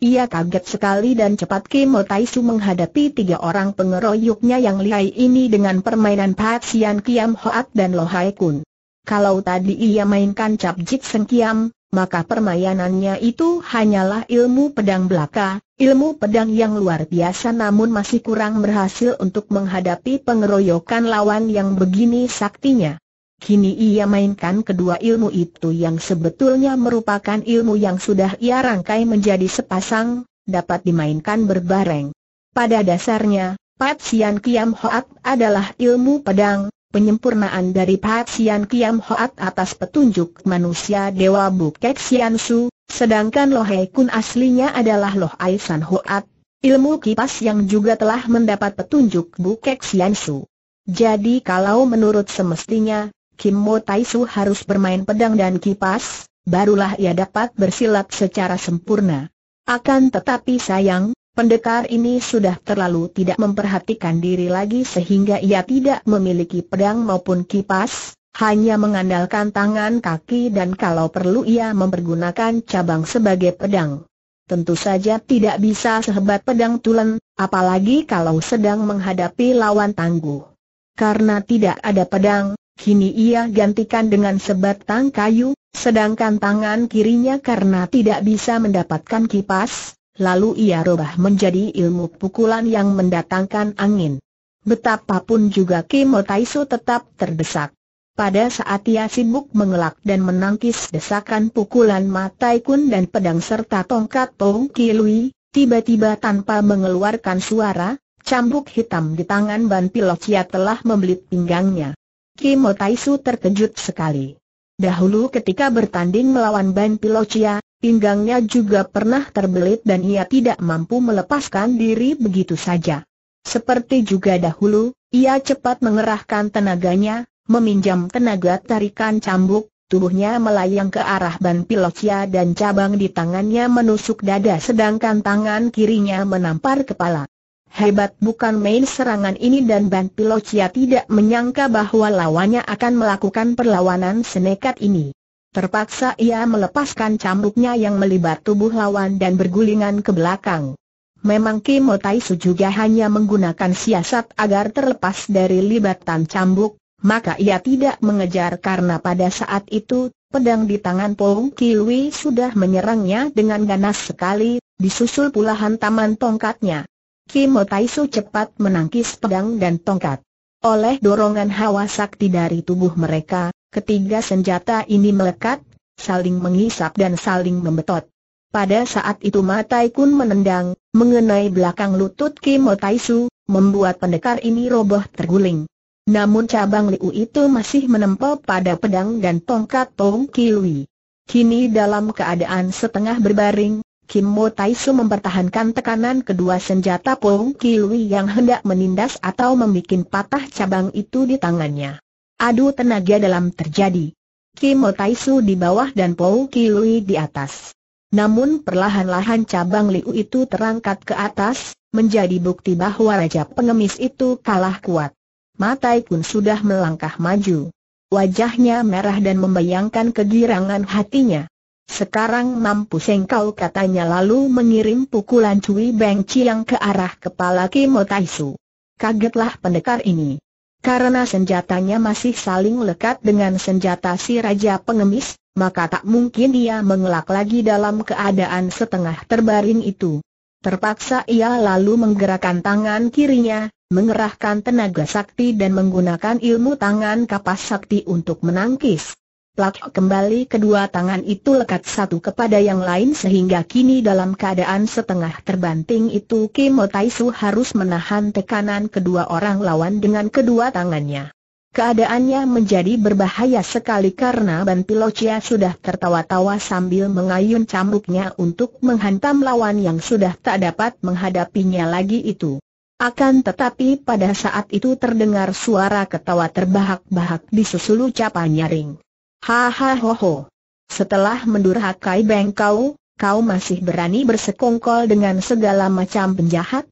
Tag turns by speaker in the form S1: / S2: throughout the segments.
S1: Ia kaget sekali dan cepat Kim Taisu menghadapi tiga orang pengeroyoknya yang lihai ini dengan permainan Patsian Kiam Hoat dan Lohai Kun. Kalau tadi ia mainkan cap jik kiam, maka permainannya itu hanyalah ilmu pedang belaka, ilmu pedang yang luar biasa namun masih kurang berhasil untuk menghadapi pengeroyokan lawan yang begini saktinya. Kini ia mainkan kedua ilmu itu yang sebetulnya merupakan ilmu yang sudah ia rangkai menjadi sepasang, dapat dimainkan berbareng. Pada dasarnya, pat sian Kiam Hoat adalah ilmu pedang, penyempurnaan dari pat sian Kiam Hoat atas petunjuk manusia Dewa Bukek Sian Su, sedangkan Hei Kun aslinya adalah Lohai San Hoat, ilmu kipas yang juga telah mendapat petunjuk Bukek Sian Su. Jadi kalau menurut semestinya, Kim Mo Taisu harus bermain pedang dan kipas, barulah ia dapat bersilat secara sempurna. Akan tetapi sayang, pendekar ini sudah terlalu tidak memperhatikan diri lagi sehingga ia tidak memiliki pedang maupun kipas, hanya mengandalkan tangan kaki dan kalau perlu ia mempergunakan cabang sebagai pedang. Tentu saja tidak bisa sehebat pedang tulen, apalagi kalau sedang menghadapi lawan tangguh. Karena tidak ada pedang, kini ia gantikan dengan sebatang kayu, sedangkan tangan kirinya karena tidak bisa mendapatkan kipas, lalu ia rubah menjadi ilmu pukulan yang mendatangkan angin. Betapapun juga Kimo Taisu tetap terdesak. Pada saat ia sibuk mengelak dan menangkis desakan pukulan Matai Kun dan pedang serta tongkat Pong Kilui, tiba-tiba tanpa mengeluarkan suara, cambuk hitam di tangan Ban Pilocia telah membelit pinggangnya. Kimotaisu Taisu terkejut sekali. Dahulu ketika bertanding melawan Ban Pilocia, pinggangnya juga pernah terbelit dan ia tidak mampu melepaskan diri begitu saja. Seperti juga dahulu, ia cepat mengerahkan tenaganya, meminjam tenaga tarikan cambuk, Tubuhnya melayang ke arah ban Pilocia dan cabang di tangannya menusuk dada sedangkan tangan kirinya menampar kepala. Hebat bukan main serangan ini dan Ban Pilocia tidak menyangka bahwa lawannya akan melakukan perlawanan senekat ini. Terpaksa ia melepaskan cambuknya yang melibat tubuh lawan dan bergulingan ke belakang. Memang Kimo Taisu juga hanya menggunakan siasat agar terlepas dari libatan cambuk, maka ia tidak mengejar karena pada saat itu, pedang di tangan Pong Kiwi sudah menyerangnya dengan ganas sekali, disusul pula hantaman tongkatnya. Kim Taisu cepat menangkis pedang dan tongkat. Oleh dorongan hawa sakti dari tubuh mereka, ketiga senjata ini melekat, saling menghisap dan saling membetot. Pada saat itu Matai Kun menendang, mengenai belakang lutut Kim Taisu, membuat pendekar ini roboh terguling. Namun cabang Liu itu masih menempel pada pedang dan tongkat Tong Kilui. Kini dalam keadaan setengah berbaring, Kim Mo Taisu mempertahankan tekanan kedua senjata Pong Kiwi yang hendak menindas atau membuat patah cabang itu di tangannya. Adu tenaga dalam terjadi. Kim Mo Taisu di bawah dan Pong Kiwi di atas. Namun perlahan-lahan cabang Liu itu terangkat ke atas, menjadi bukti bahwa Raja Pengemis itu kalah kuat. Matai pun sudah melangkah maju. Wajahnya merah dan membayangkan kegirangan hatinya. Sekarang mampu sengkau katanya lalu mengirim pukulan Cui Beng Chiang ke arah kepala Kimo Taisu. Kagetlah pendekar ini. Karena senjatanya masih saling lekat dengan senjata si Raja Pengemis, maka tak mungkin ia mengelak lagi dalam keadaan setengah terbaring itu. Terpaksa ia lalu menggerakkan tangan kirinya, mengerahkan tenaga sakti dan menggunakan ilmu tangan kapas sakti untuk menangkis. Plak kembali kedua tangan itu lekat satu kepada yang lain sehingga kini dalam keadaan setengah terbanting itu Kimo Taisu harus menahan tekanan kedua orang lawan dengan kedua tangannya. Keadaannya menjadi berbahaya sekali karena Pilocia sudah tertawa-tawa sambil mengayun cambuknya untuk menghantam lawan yang sudah tak dapat menghadapinya lagi itu. Akan tetapi pada saat itu terdengar suara ketawa terbahak-bahak di disusul ucapan nyaring. Hahaha. Setelah mendurhakai Bengkau, kau, masih berani bersekongkol dengan segala macam penjahat?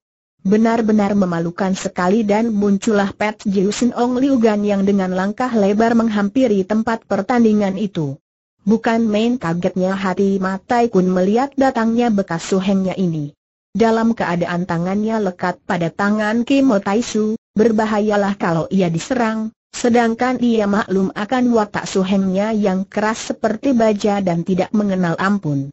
S1: Benar-benar memalukan sekali dan muncullah Pat Jiusin Ong Liugan yang dengan langkah lebar menghampiri tempat pertandingan itu. Bukan main kagetnya hati Matai Kun melihat datangnya bekas suhengnya ini. Dalam keadaan tangannya lekat pada tangan Kim Kimo Su, berbahayalah kalau ia diserang, Sedangkan ia maklum akan watak suhengnya yang keras seperti baja dan tidak mengenal ampun.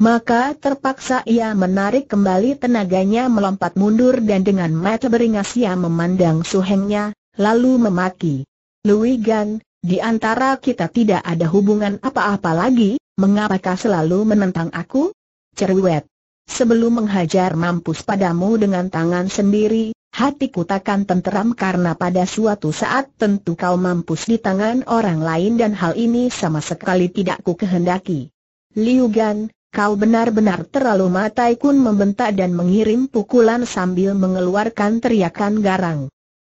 S1: Maka terpaksa ia menarik kembali tenaganya melompat mundur dan dengan mata beringas ia memandang suhengnya, lalu memaki. Lui Gan, di antara kita tidak ada hubungan apa-apa lagi, mengapakah selalu menentang aku? Cerwet. Sebelum menghajar mampus padamu dengan tangan sendiri, Hatiku takkan tenteram karena pada suatu saat tentu kau mampus di tangan orang lain dan hal ini sama sekali tidak ku kehendaki. Liu Gan, kau benar-benar terlalu matai kun membentak dan mengirim pukulan sambil mengeluarkan teriakan garang.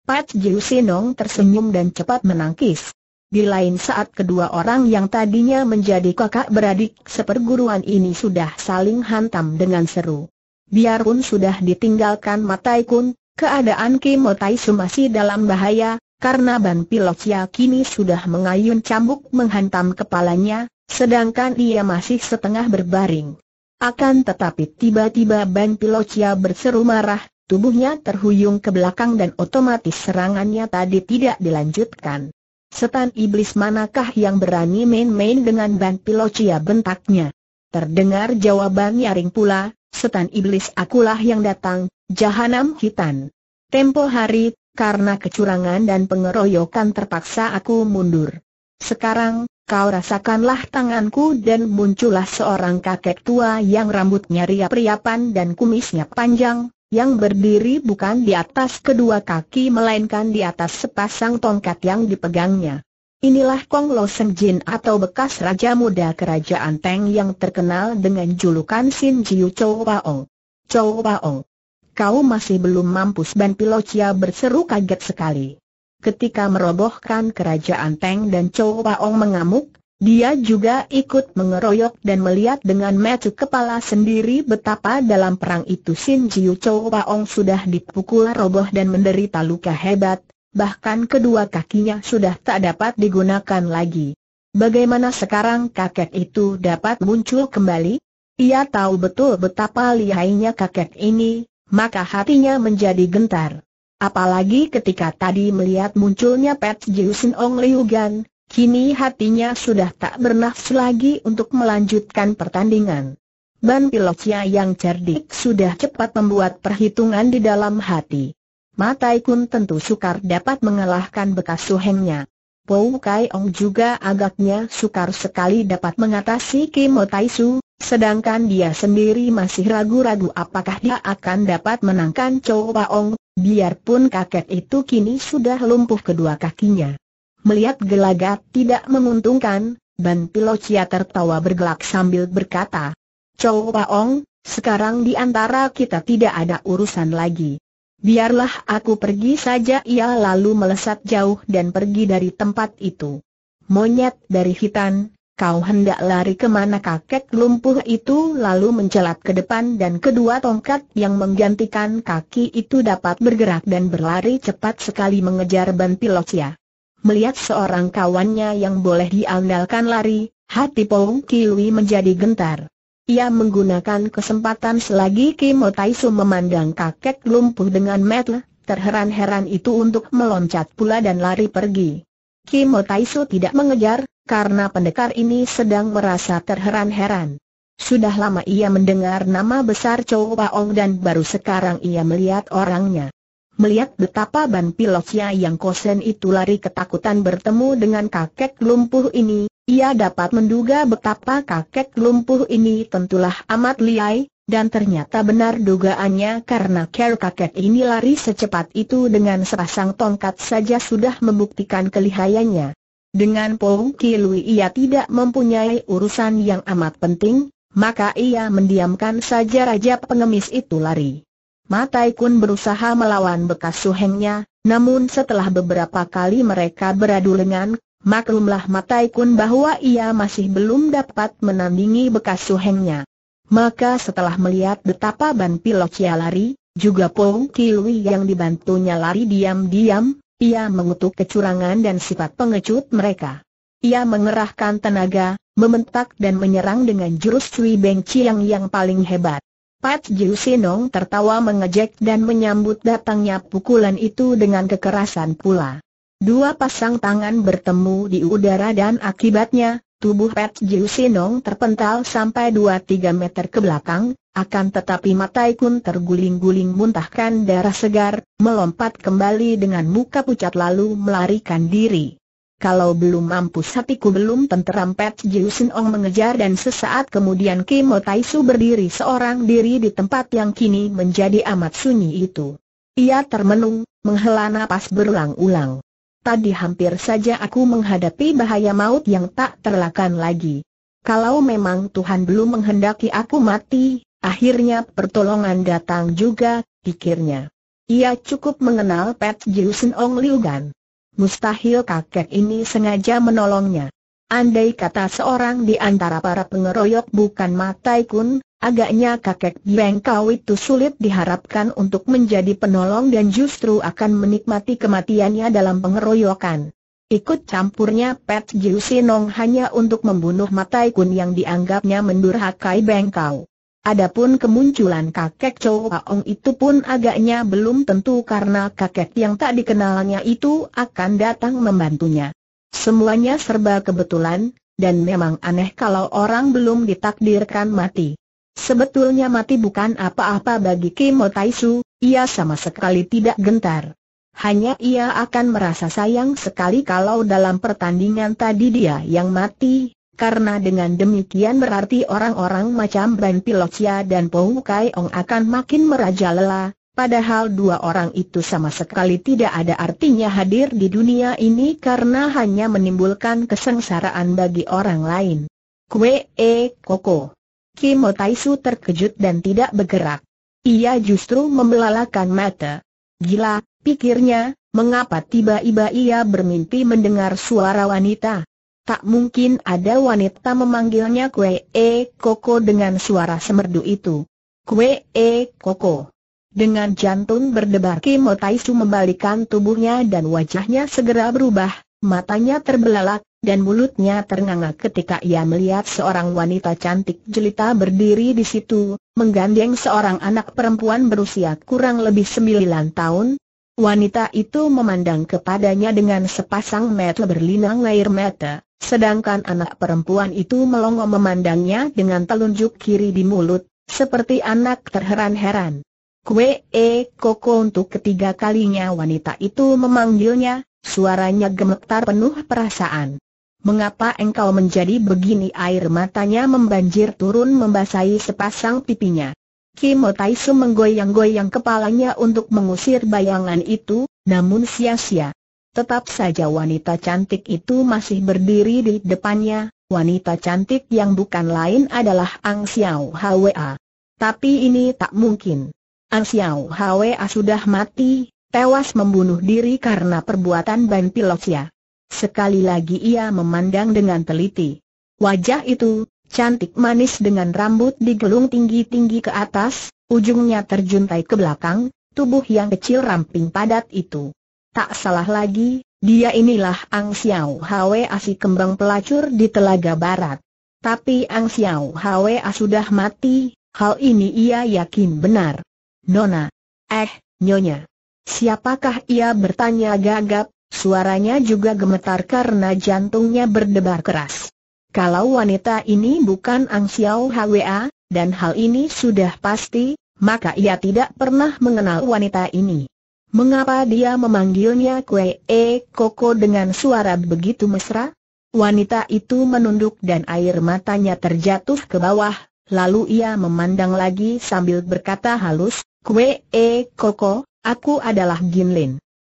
S1: Pat Jiu Sinong tersenyum dan cepat menangkis. Di lain saat kedua orang yang tadinya menjadi kakak beradik seperguruan ini sudah saling hantam dengan seru. Biarpun sudah ditinggalkan Mataikun. Keadaan Kimo Taisu masih dalam bahaya, karena ban pilotnya kini sudah mengayun cambuk menghantam kepalanya, sedangkan ia masih setengah berbaring. Akan tetapi tiba-tiba ban pilotnya berseru marah, tubuhnya terhuyung ke belakang dan otomatis serangannya tadi tidak dilanjutkan. Setan iblis manakah yang berani main-main dengan ban pilotnya bentaknya? Terdengar jawaban nyaring pula, setan iblis akulah yang datang, jahanam hitan. Tempo hari, karena kecurangan dan pengeroyokan terpaksa aku mundur. Sekarang, kau rasakanlah tanganku dan muncullah seorang kakek tua yang rambutnya riap-riapan dan kumisnya panjang, yang berdiri bukan di atas kedua kaki melainkan di atas sepasang tongkat yang dipegangnya. Inilah Kong Lo Seng Jin atau bekas Raja Muda Kerajaan Teng yang terkenal dengan julukan Sin Jiu Chou Paong. Chou Paong. Kau masih belum mampus Ban Pilocia berseru kaget sekali. Ketika merobohkan Kerajaan Teng dan Chou Paong mengamuk, dia juga ikut mengeroyok dan melihat dengan mata kepala sendiri betapa dalam perang itu Sin Jiu Chou Paong sudah dipukul roboh dan menderita luka hebat, bahkan kedua kakinya sudah tak dapat digunakan lagi. Bagaimana sekarang kakek itu dapat muncul kembali? Ia tahu betul betapa lihainya kakek ini, maka hatinya menjadi gentar. Apalagi ketika tadi melihat munculnya Pet Jiusin Ong Liu Gan, kini hatinya sudah tak bernafsu lagi untuk melanjutkan pertandingan. Ban pilotnya yang cerdik sudah cepat membuat perhitungan di dalam hati. Matai Kun tentu sukar dapat mengalahkan bekas suhengnya. Pou Kai Ong juga agaknya sukar sekali dapat mengatasi Kim Tai Su, sedangkan dia sendiri masih ragu-ragu apakah dia akan dapat menangkan Chou Pa Ong, biarpun kakek itu kini sudah lumpuh kedua kakinya. Melihat gelagat tidak menguntungkan, Ban Pilocia tertawa bergelak sambil berkata, Chou Pa Ong, sekarang di antara kita tidak ada urusan lagi. Biarlah aku pergi saja ia lalu melesat jauh dan pergi dari tempat itu. Monyet dari hitam, kau hendak lari kemana kakek lumpuh itu lalu mencelat ke depan dan kedua tongkat yang menggantikan kaki itu dapat bergerak dan berlari cepat sekali mengejar pilotnya. Melihat seorang kawannya yang boleh diandalkan lari, hati Pong Kiwi menjadi gentar. Ia menggunakan kesempatan selagi Kim Taisu memandang kakek lumpuh dengan metel, terheran-heran itu untuk meloncat pula dan lari pergi. Kim Taisu tidak mengejar, karena pendekar ini sedang merasa terheran-heran. Sudah lama ia mendengar nama besar Chow Paong dan baru sekarang ia melihat orangnya. Melihat betapa Ban pilotnya yang kosen itu lari ketakutan bertemu dengan kakek lumpuh ini, ia dapat menduga betapa kakek lumpuh ini tentulah amat liai, dan ternyata benar dugaannya karena care kakek ini lari secepat itu dengan sepasang tongkat saja sudah membuktikan kelihayannya. Dengan Pou Kilui ia tidak mempunyai urusan yang amat penting, maka ia mendiamkan saja Raja Pengemis itu lari. Matai Kun berusaha melawan bekas suhengnya, namun setelah beberapa kali mereka beradu lengan, maklumlah Mataikun bahwa ia masih belum dapat menandingi bekas suhengnya. Maka setelah melihat betapa Ban Pilocia lari, juga Pong Kilwi yang dibantunya lari diam-diam, ia mengutuk kecurangan dan sifat pengecut mereka. Ia mengerahkan tenaga, mementak dan menyerang dengan jurus Cui Beng Chiang yang paling hebat. Pat Jiu Sinong tertawa mengejek dan menyambut datangnya pukulan itu dengan kekerasan pula. Dua pasang tangan bertemu di udara dan akibatnya, tubuh Pat Jiu Sinong terpental sampai 2-3 meter ke belakang, akan tetapi Matai Kun terguling-guling muntahkan darah segar, melompat kembali dengan muka pucat lalu melarikan diri. Kalau belum mampu hatiku belum tenteram Pat Jiu Sinong mengejar dan sesaat kemudian Tai Su berdiri seorang diri di tempat yang kini menjadi amat sunyi itu. Ia termenung, menghela napas berulang-ulang. Tadi hampir saja aku menghadapi bahaya maut yang tak terlakan lagi. Kalau memang Tuhan belum menghendaki aku mati, akhirnya pertolongan datang juga, pikirnya. Ia cukup mengenal Pat Jiusen Ong Liu Gan. Mustahil kakek ini sengaja menolongnya. Andai kata seorang di antara para pengeroyok bukan Matai Kun, agaknya kakek Biang Kau itu sulit diharapkan untuk menjadi penolong dan justru akan menikmati kematiannya dalam pengeroyokan. Ikut campurnya Pet Jiu Sinong hanya untuk membunuh Matai Kun yang dianggapnya mendurhakai Bengkau. Kau. Adapun kemunculan kakek Chow Aong itu pun agaknya belum tentu karena kakek yang tak dikenalnya itu akan datang membantunya. Semuanya serba kebetulan, dan memang aneh kalau orang belum ditakdirkan mati. Sebetulnya mati bukan apa-apa bagi Kimo Taisu, ia sama sekali tidak gentar. Hanya ia akan merasa sayang sekali kalau dalam pertandingan tadi dia yang mati, karena dengan demikian berarti orang-orang macam Ban Pilocia dan Pou Kai Ong akan makin merajalela, Padahal dua orang itu sama sekali tidak ada artinya hadir di dunia ini karena hanya menimbulkan kesengsaraan bagi orang lain. Kue e koko. Kim terkejut dan tidak bergerak. Ia justru membelalakan mata. Gila, pikirnya, mengapa tiba-tiba ia bermimpi mendengar suara wanita? Tak mungkin ada wanita memanggilnya Kue e koko dengan suara semerdu itu. Kue e koko. Dengan jantung berdebar Kimo Taisu membalikan tubuhnya dan wajahnya segera berubah, matanya terbelalak, dan mulutnya ternganga ketika ia melihat seorang wanita cantik jelita berdiri di situ, menggandeng seorang anak perempuan berusia kurang lebih 9 tahun. Wanita itu memandang kepadanya dengan sepasang mata berlinang air mata, sedangkan anak perempuan itu melongo memandangnya dengan telunjuk kiri di mulut, seperti anak terheran-heran. Kue E Koko untuk ketiga kalinya wanita itu memanggilnya, suaranya gemetar penuh perasaan. Mengapa engkau menjadi begini? Air matanya membanjir turun membasahi sepasang pipinya. Kim Taisu menggoyang-goyang kepalanya untuk mengusir bayangan itu, namun sia-sia. Tetap saja wanita cantik itu masih berdiri di depannya, wanita cantik yang bukan lain adalah Ang Xiao Hwa. Tapi ini tak mungkin. Ang ah, Xiao Hwa ah, sudah mati, tewas membunuh diri karena perbuatan Ban pilosia. Sekali lagi ia memandang dengan teliti. Wajah itu, cantik manis dengan rambut digelung tinggi-tinggi ke atas, ujungnya terjuntai ke belakang, tubuh yang kecil ramping padat itu. Tak salah lagi, dia inilah Ang Xiao Hwa ah, si kembang pelacur di Telaga Barat. Tapi Ang Xiao Hwa sudah mati, hal ini ia yakin benar. Nona. Eh, Nyonya. Siapakah ia bertanya gagap, suaranya juga gemetar karena jantungnya berdebar keras. Kalau wanita ini bukan Ang Xiao Hwa, dan hal ini sudah pasti, maka ia tidak pernah mengenal wanita ini. Mengapa dia memanggilnya Kue e Koko dengan suara begitu mesra? Wanita itu menunduk dan air matanya terjatuh ke bawah, lalu ia memandang lagi sambil berkata halus, Kue e koko, aku adalah Gin Lin.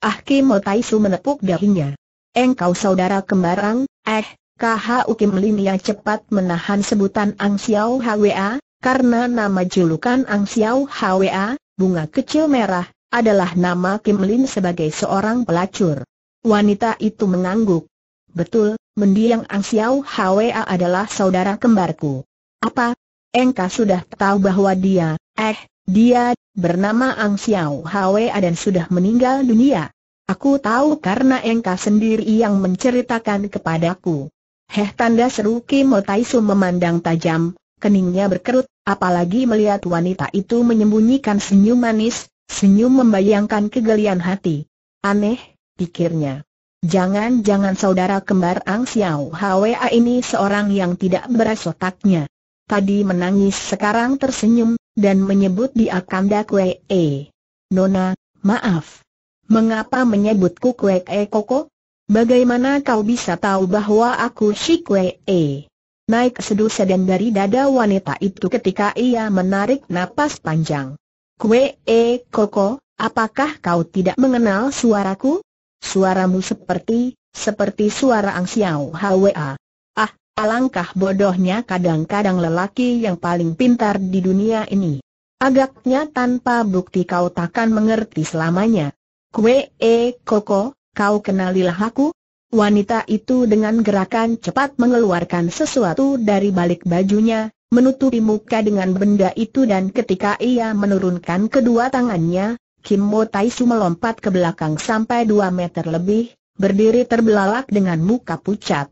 S1: Ah Kimo Taisu menepuk dahinya. Engkau saudara kembarang, eh, KHU Kim Lin yang cepat menahan sebutan Ang Xiao HWA, karena nama julukan Ang Xiao HWA, bunga kecil merah, adalah nama Kim Lin sebagai seorang pelacur. Wanita itu mengangguk. Betul, mendiang Ang Xiao HWA adalah saudara kembarku. Apa? Engkau sudah tahu bahwa dia, eh, dia, bernama Ang Xiao Hwe dan sudah meninggal dunia. Aku tahu karena engkau sendiri yang menceritakan kepadaku. Heh tanda seru Kim Taisu memandang tajam, keningnya berkerut, apalagi melihat wanita itu menyembunyikan senyum manis, senyum membayangkan kegelian hati. Aneh, pikirnya. Jangan-jangan saudara kembar Ang Xiao Hwe ini seorang yang tidak berasotaknya. Tadi menangis sekarang tersenyum, dan menyebut dia Kanda Kue E. Nona, maaf. Mengapa menyebutku Kue E Koko? Bagaimana kau bisa tahu bahwa aku si Kue E? Naik seduh sedan dari dada wanita itu ketika ia menarik napas panjang. Kue E Koko, apakah kau tidak mengenal suaraku? Suaramu seperti, seperti suara Ang Xiao Hwa. Alangkah bodohnya kadang-kadang lelaki yang paling pintar di dunia ini. Agaknya tanpa bukti kau takkan mengerti selamanya. Kue e koko, kau kenalilah aku? Wanita itu dengan gerakan cepat mengeluarkan sesuatu dari balik bajunya, menutupi muka dengan benda itu dan ketika ia menurunkan kedua tangannya, Kim Mo Taisu melompat ke belakang sampai dua meter lebih, berdiri terbelalak dengan muka pucat.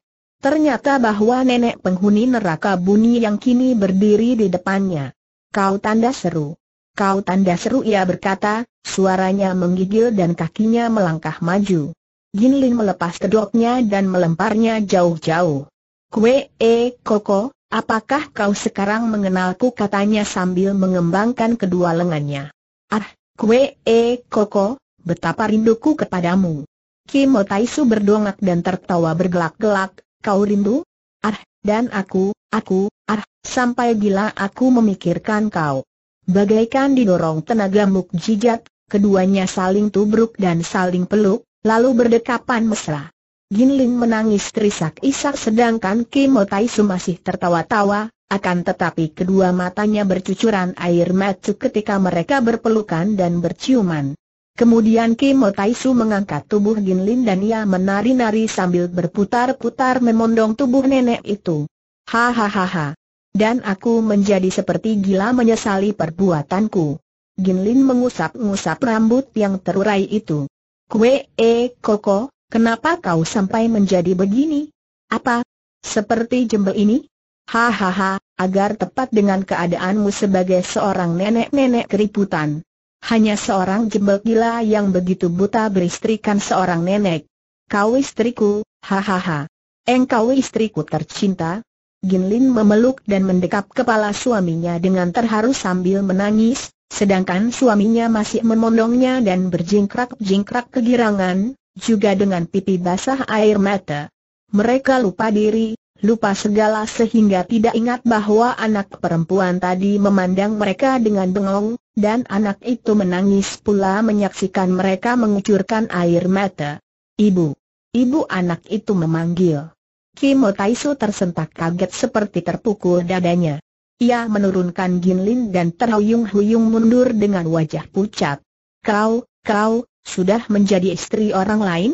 S1: Ternyata bahwa nenek penghuni neraka bunyi yang kini berdiri di depannya. Kau tanda seru. Kau tanda seru ia berkata, suaranya menggigil dan kakinya melangkah maju. Jinlin melepas kedoknya dan melemparnya jauh-jauh. Kue, e, koko, apakah kau sekarang mengenalku katanya sambil mengembangkan kedua lengannya. Ah, kue, e, koko, betapa rinduku kepadamu. Kimotaisu berdongak dan tertawa bergelak-gelak, Kau rindu? Ah, dan aku, aku, ah, sampai bila aku memikirkan kau. Bagaikan didorong tenaga mukjizat, keduanya saling tubruk dan saling peluk, lalu berdekapan mesra. Ginling menangis terisak-isak sedangkan Kimo Taisu masih tertawa-tawa, akan tetapi kedua matanya bercucuran air mata ketika mereka berpelukan dan berciuman. Kemudian Kimo Taisu mengangkat tubuh Lin dan ia menari-nari sambil berputar-putar memondong tubuh nenek itu. Hahaha. Dan aku menjadi seperti gila menyesali perbuatanku. Lin mengusap-ngusap rambut yang terurai itu. Kue, eh, koko, kenapa kau sampai menjadi begini? Apa? Seperti jembel ini? Hahaha, agar tepat dengan keadaanmu sebagai seorang nenek-nenek keriputan hanya seorang jembel gila yang begitu buta beristrikan seorang nenek. Kau istriku, hahaha. Engkau istriku tercinta. Lin memeluk dan mendekap kepala suaminya dengan terharu sambil menangis, sedangkan suaminya masih memondongnya dan berjingkrak-jingkrak kegirangan, juga dengan pipi basah air mata. Mereka lupa diri, lupa segala sehingga tidak ingat bahwa anak perempuan tadi memandang mereka dengan bengong, dan anak itu menangis pula menyaksikan mereka mengucurkan air mata. Ibu, ibu anak itu memanggil. Kimo Taisu tersentak kaget seperti terpukul dadanya. Ia menurunkan Ginlin dan terhuyung-huyung mundur dengan wajah pucat. Kau, kau, sudah menjadi istri orang lain?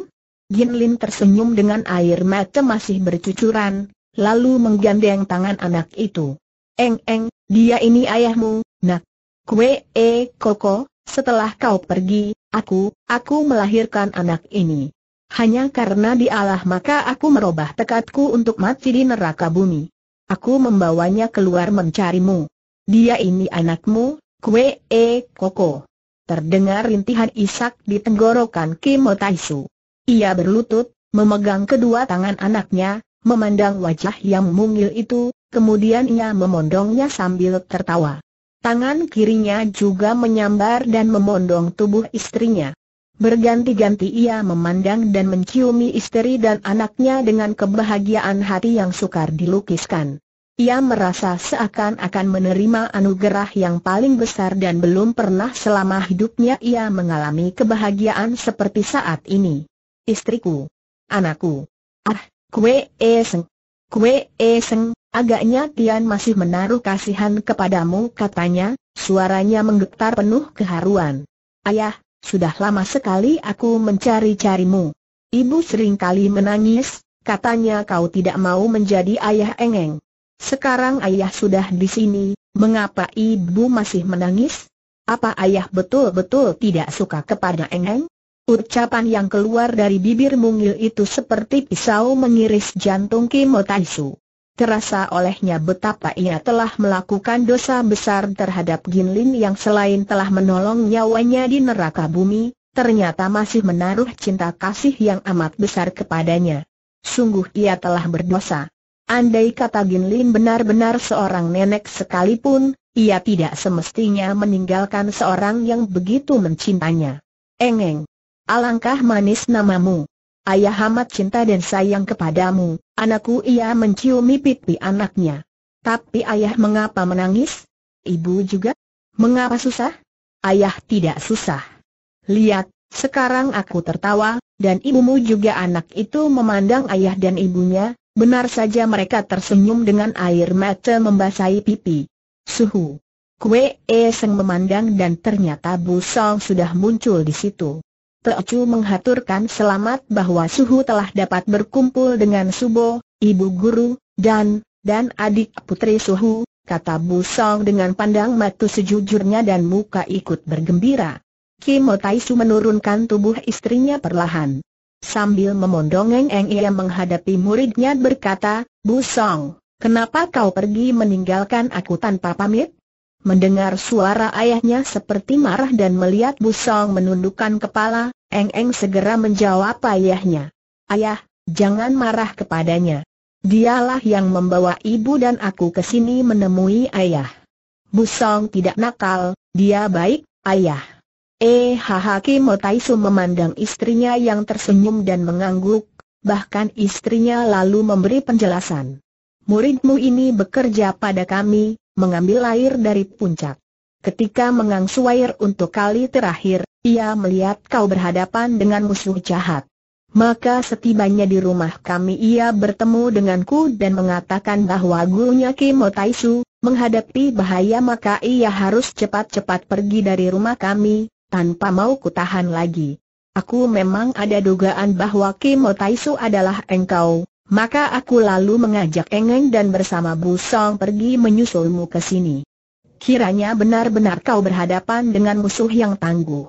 S1: Ginlin tersenyum dengan air mata masih bercucuran, lalu menggandeng tangan anak itu. Eng eng, dia ini ayahmu, nak. Kue e koko, setelah kau pergi, aku, aku melahirkan anak ini. Hanya karena dialah maka aku merubah tekadku untuk mati di neraka bumi. Aku membawanya keluar mencarimu. Dia ini anakmu, kue e koko. Terdengar rintihan isak di tenggorokan Kim Taisu. Ia berlutut, memegang kedua tangan anaknya, Memandang wajah yang mungil itu, kemudian ia memondongnya sambil tertawa. Tangan kirinya juga menyambar dan memondong tubuh istrinya. Berganti-ganti ia memandang dan menciumi istri dan anaknya dengan kebahagiaan hati yang sukar dilukiskan. Ia merasa seakan-akan menerima anugerah yang paling besar dan belum pernah selama hidupnya ia mengalami kebahagiaan seperti saat ini. Istriku, anakku, ah, Kue Eseng. Kue Eseng, agaknya Tian masih menaruh kasihan kepadamu katanya, suaranya menggetar penuh keharuan. Ayah, sudah lama sekali aku mencari-carimu. Ibu sering kali menangis, katanya kau tidak mau menjadi ayah engeng. Sekarang ayah sudah di sini, mengapa ibu masih menangis? Apa ayah betul-betul tidak suka kepada engeng? Ucapan yang keluar dari bibir mungil itu seperti pisau mengiris jantung Kim Taisu. Terasa olehnya betapa ia telah melakukan dosa besar terhadap Gin Lin yang selain telah menolong nyawanya di neraka bumi, ternyata masih menaruh cinta kasih yang amat besar kepadanya. Sungguh ia telah berdosa. Andai kata Gin Lin benar-benar seorang nenek sekalipun, ia tidak semestinya meninggalkan seorang yang begitu mencintanya. Engeng. Alangkah manis namamu. Ayah amat cinta dan sayang kepadamu, anakku ia menciumi pipi anaknya. Tapi ayah mengapa menangis? Ibu juga? Mengapa susah? Ayah tidak susah. Lihat, sekarang aku tertawa, dan ibumu juga anak itu memandang ayah dan ibunya, benar saja mereka tersenyum dengan air mata membasahi pipi. Suhu. Kue Eseng eh, memandang dan ternyata Bu Song sudah muncul di situ. Teocu menghaturkan selamat bahwa Suhu telah dapat berkumpul dengan Subo, ibu guru, dan, dan adik putri Suhu, kata Bu Song dengan pandang mata sejujurnya dan muka ikut bergembira. Kimo Taisu menurunkan tubuh istrinya perlahan. Sambil memondongeng-eng ia menghadapi muridnya berkata, Bu Song, kenapa kau pergi meninggalkan aku tanpa pamit? Mendengar suara ayahnya seperti marah dan melihat Busong menundukkan kepala, Eng Eng segera menjawab ayahnya. Ayah, jangan marah kepadanya. Dialah yang membawa ibu dan aku ke sini menemui ayah. Busong tidak nakal, dia baik, ayah. Eh Hahaki Motaisu memandang istrinya yang tersenyum dan mengangguk, bahkan istrinya lalu memberi penjelasan. Muridmu ini bekerja pada kami, mengambil air dari puncak. Ketika mengangsu air untuk kali terakhir, ia melihat kau berhadapan dengan musuh jahat. Maka setibanya di rumah kami ia bertemu denganku dan mengatakan bahwa gurunya Kimo Taisu, menghadapi bahaya maka ia harus cepat-cepat pergi dari rumah kami, tanpa mau kutahan lagi. Aku memang ada dugaan bahwa Kimo Taisu adalah engkau, maka aku lalu mengajak Engeng dan bersama Bu Song pergi menyusulmu ke sini. Kiranya benar-benar kau berhadapan dengan musuh yang tangguh.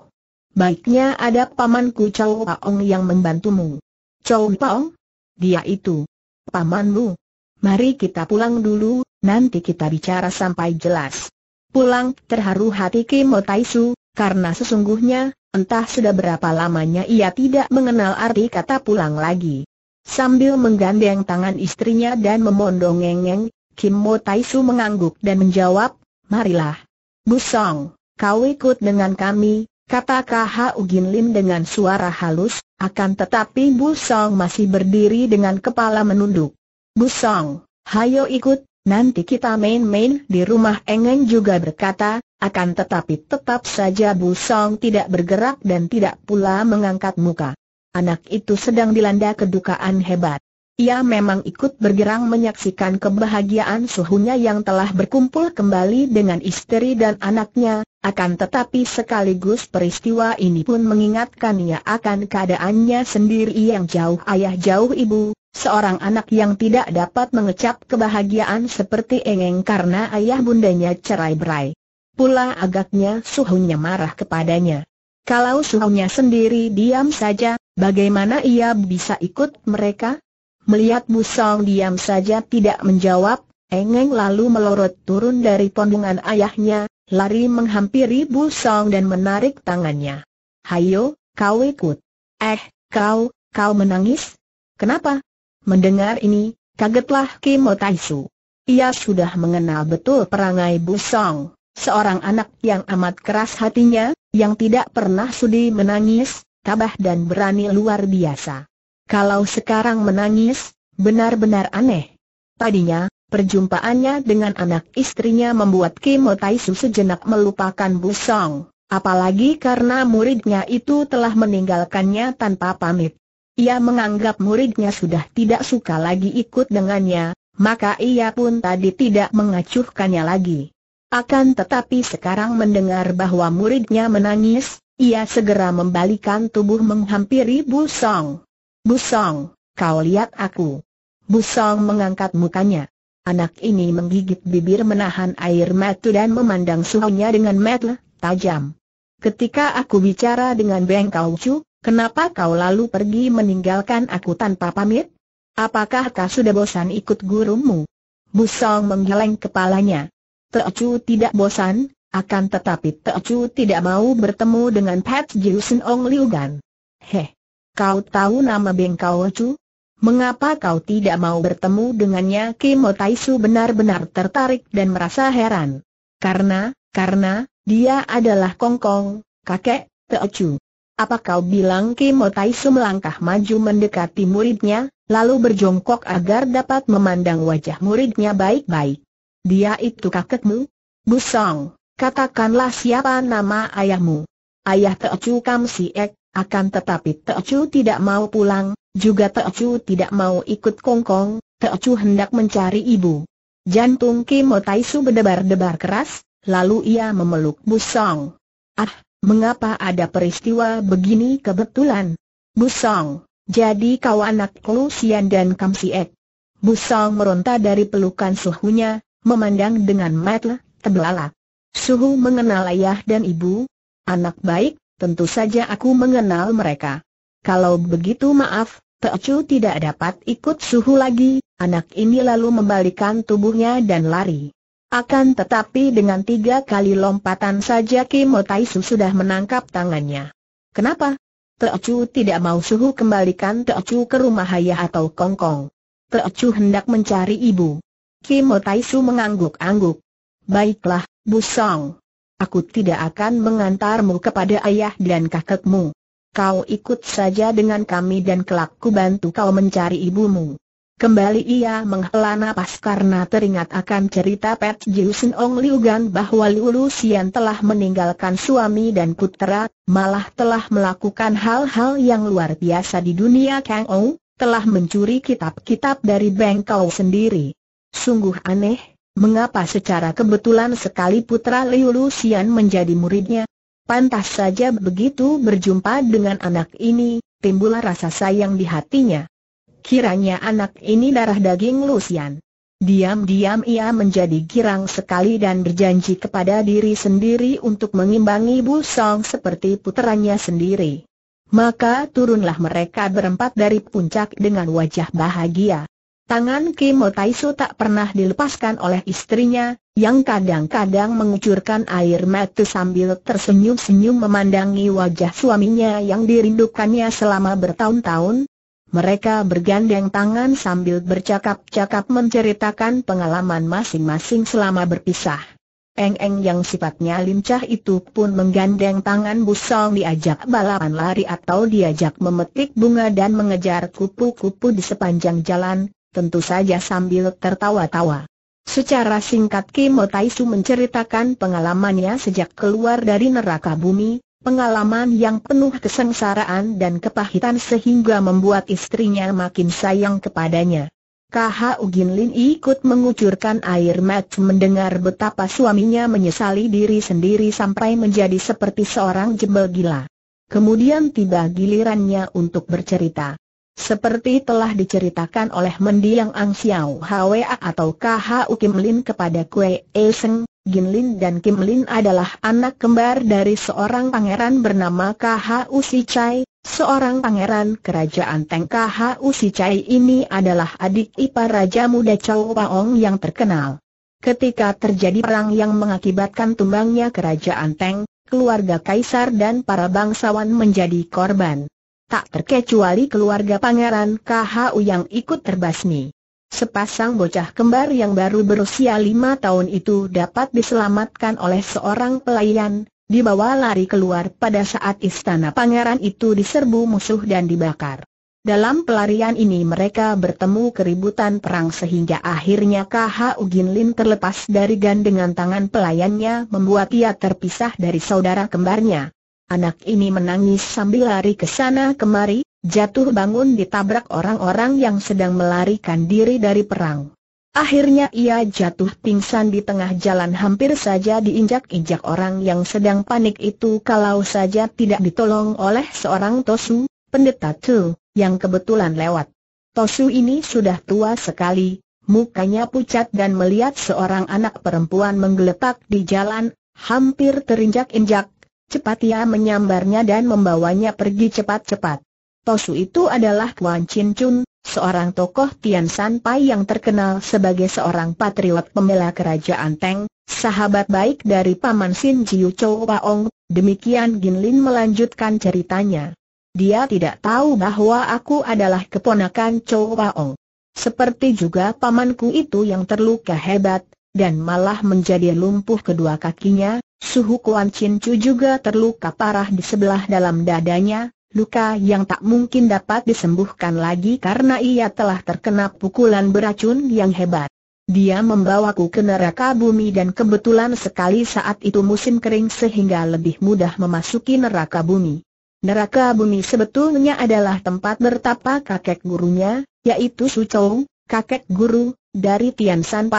S1: Baiknya ada pamanku Chow Paong yang membantumu. Chow Paong? Dia itu. Pamanmu. Mari kita pulang dulu, nanti kita bicara sampai jelas. Pulang terharu hati Kimo Taisu, karena sesungguhnya, entah sudah berapa lamanya ia tidak mengenal arti kata pulang lagi. Sambil menggandeng tangan istrinya dan memondong ngengeng, Kim Mo Taisu mengangguk dan menjawab, Marilah. Bu Song, kau ikut dengan kami, kata KH Ugin Lim dengan suara halus, akan tetapi Bu Song masih berdiri dengan kepala menunduk. Bu Song, hayo ikut, nanti kita main-main di rumah Engeng juga berkata, akan tetapi tetap saja Bu Song tidak bergerak dan tidak pula mengangkat muka anak itu sedang dilanda kedukaan hebat. Ia memang ikut bergerang menyaksikan kebahagiaan suhunya yang telah berkumpul kembali dengan istri dan anaknya, akan tetapi sekaligus peristiwa ini pun mengingatkannya akan keadaannya sendiri yang jauh ayah jauh ibu, seorang anak yang tidak dapat mengecap kebahagiaan seperti engeng karena ayah bundanya cerai berai. Pula agaknya suhunya marah kepadanya. Kalau suhunya sendiri diam saja, Bagaimana ia bisa ikut mereka? Melihat Busong diam saja tidak menjawab, Engeng lalu melorot turun dari pondongan ayahnya, lari menghampiri Busong dan menarik tangannya. Hayo, kau ikut. Eh, kau, kau menangis? Kenapa? Mendengar ini, kagetlah Kimo Taisu. Ia sudah mengenal betul perangai Busong, seorang anak yang amat keras hatinya, yang tidak pernah sudi menangis, tabah dan berani luar biasa. Kalau sekarang menangis, benar-benar aneh. Tadinya, perjumpaannya dengan anak istrinya membuat Kim Taisu sejenak melupakan Busong, apalagi karena muridnya itu telah meninggalkannya tanpa pamit. Ia menganggap muridnya sudah tidak suka lagi ikut dengannya, maka ia pun tadi tidak mengacuhkannya lagi. Akan tetapi sekarang mendengar bahwa muridnya menangis, ia segera membalikan tubuh menghampiri Busong. Busong, kau lihat aku. Busong mengangkat mukanya. Anak ini menggigit bibir menahan air mata dan memandang suhunya dengan mata tajam. Ketika aku bicara dengan Beng Kau kenapa kau lalu pergi meninggalkan aku tanpa pamit? Apakah kau sudah bosan ikut gurumu? Busong menggeleng kepalanya. Teocu tidak bosan, akan tetapi Teo Chu tidak mau bertemu dengan Pat Jiusen Ong Liu Gan. Heh, kau tahu nama bengkau Chu? Mengapa kau tidak mau bertemu dengannya? Kimo Taisu benar-benar tertarik dan merasa heran. Karena, karena, dia adalah Kongkong, kakek, Teo Chu. Apa kau bilang Kimo Taisu melangkah maju mendekati muridnya, lalu berjongkok agar dapat memandang wajah muridnya baik-baik. Dia itu kakekmu? Busong katakanlah siapa nama ayahmu. Ayah Teocu Kam Siek, akan tetapi Teocu tidak mau pulang, juga Teocu tidak mau ikut kongkong, Teocu hendak mencari ibu. Jantung Kimo Taisu berdebar-debar keras, lalu ia memeluk Busong. Ah, mengapa ada peristiwa begini kebetulan? Busong, jadi kau anak Sian dan Kam Siek. Busong meronta dari pelukan suhunya, memandang dengan mata terbelalak. Suhu mengenal ayah dan ibu? Anak baik, tentu saja aku mengenal mereka. Kalau begitu maaf, Teocu tidak dapat ikut Suhu lagi, anak ini lalu membalikan tubuhnya dan lari. Akan tetapi dengan tiga kali lompatan saja Kimo Taisu sudah menangkap tangannya. Kenapa? Teocu tidak mau Suhu kembalikan Teocu ke rumah ayah atau Kongkong. Teocu hendak mencari ibu. Kimo Taisu mengangguk-angguk. Baiklah, Busong. Aku tidak akan mengantarmu kepada ayah dan kakekmu. Kau ikut saja dengan kami dan kelak ku bantu kau mencari ibumu. Kembali ia menghela napas karena teringat akan cerita Pat Jiusin Ong Liu Gan bahwa Liu Sian telah meninggalkan suami dan putera, malah telah melakukan hal-hal yang luar biasa di dunia Kang Ou, telah mencuri kitab-kitab dari bengkau sendiri. Sungguh aneh, Mengapa secara kebetulan sekali putra Liu Lucian menjadi muridnya? Pantas saja begitu berjumpa dengan anak ini, timbullah rasa sayang di hatinya. Kiranya anak ini darah daging Lucian. Diam-diam ia menjadi girang sekali dan berjanji kepada diri sendiri untuk mengimbangi Bu Song seperti putranya sendiri. Maka turunlah mereka berempat dari puncak dengan wajah bahagia. Tangan Kim Taisu tak pernah dilepaskan oleh istrinya, yang kadang-kadang mengucurkan air mata sambil tersenyum-senyum memandangi wajah suaminya yang dirindukannya selama bertahun-tahun. Mereka bergandeng tangan sambil bercakap-cakap menceritakan pengalaman masing-masing selama berpisah. Eng-eng yang sifatnya lincah itu pun menggandeng tangan Busong diajak balapan lari atau diajak memetik bunga dan mengejar kupu-kupu di sepanjang jalan, tentu saja sambil tertawa-tawa. Secara singkat Kimo Taisu menceritakan pengalamannya sejak keluar dari neraka bumi, pengalaman yang penuh kesengsaraan dan kepahitan sehingga membuat istrinya makin sayang kepadanya. KH Ugin Lin ikut mengucurkan air mata mendengar betapa suaminya menyesali diri sendiri sampai menjadi seperti seorang jembel gila. Kemudian tiba gilirannya untuk bercerita. Seperti telah diceritakan oleh mendiang Ang Xiao Hwa atau U Kim Lin kepada Kue E Seng, Gin Lin dan Kim Lin adalah anak kembar dari seorang pangeran bernama U Si Chai, seorang pangeran kerajaan Teng U Si Chai ini adalah adik ipar Raja Muda Chow Paong yang terkenal. Ketika terjadi perang yang mengakibatkan tumbangnya kerajaan Teng, keluarga kaisar dan para bangsawan menjadi korban tak terkecuali keluarga Pangeran KHU yang ikut terbasmi. Sepasang bocah kembar yang baru berusia lima tahun itu dapat diselamatkan oleh seorang pelayan, dibawa lari keluar pada saat istana pangeran itu diserbu musuh dan dibakar. Dalam pelarian ini mereka bertemu keributan perang sehingga akhirnya KH Uginlin terlepas dari gandengan tangan pelayannya membuat ia terpisah dari saudara kembarnya. Anak ini menangis sambil lari ke sana kemari, jatuh bangun ditabrak orang-orang yang sedang melarikan diri dari perang. Akhirnya ia jatuh pingsan di tengah jalan hampir saja diinjak-injak orang yang sedang panik itu kalau saja tidak ditolong oleh seorang Tosu, pendeta Tu, yang kebetulan lewat. Tosu ini sudah tua sekali, mukanya pucat dan melihat seorang anak perempuan menggeletak di jalan, hampir terinjak-injak, Cepat ia menyambarnya dan membawanya pergi cepat-cepat. Tosu itu adalah Kuan Chin Chun, seorang tokoh Tian San Pai yang terkenal sebagai seorang patriot pembela kerajaan Teng, sahabat baik dari Paman Sin Jiu Chou Waong, demikian Gin Lin melanjutkan ceritanya. Dia tidak tahu bahwa aku adalah keponakan Chou Waong. Seperti juga pamanku itu yang terluka hebat, dan malah menjadi lumpuh kedua kakinya, Suhu Kuan Chin Chu juga terluka parah di sebelah dalam dadanya, luka yang tak mungkin dapat disembuhkan lagi karena ia telah terkena pukulan beracun yang hebat. Dia membawaku ke neraka bumi dan kebetulan sekali saat itu musim kering sehingga lebih mudah memasuki neraka bumi. Neraka bumi sebetulnya adalah tempat bertapa kakek gurunya, yaitu Su Chou, kakek guru, dari Tian San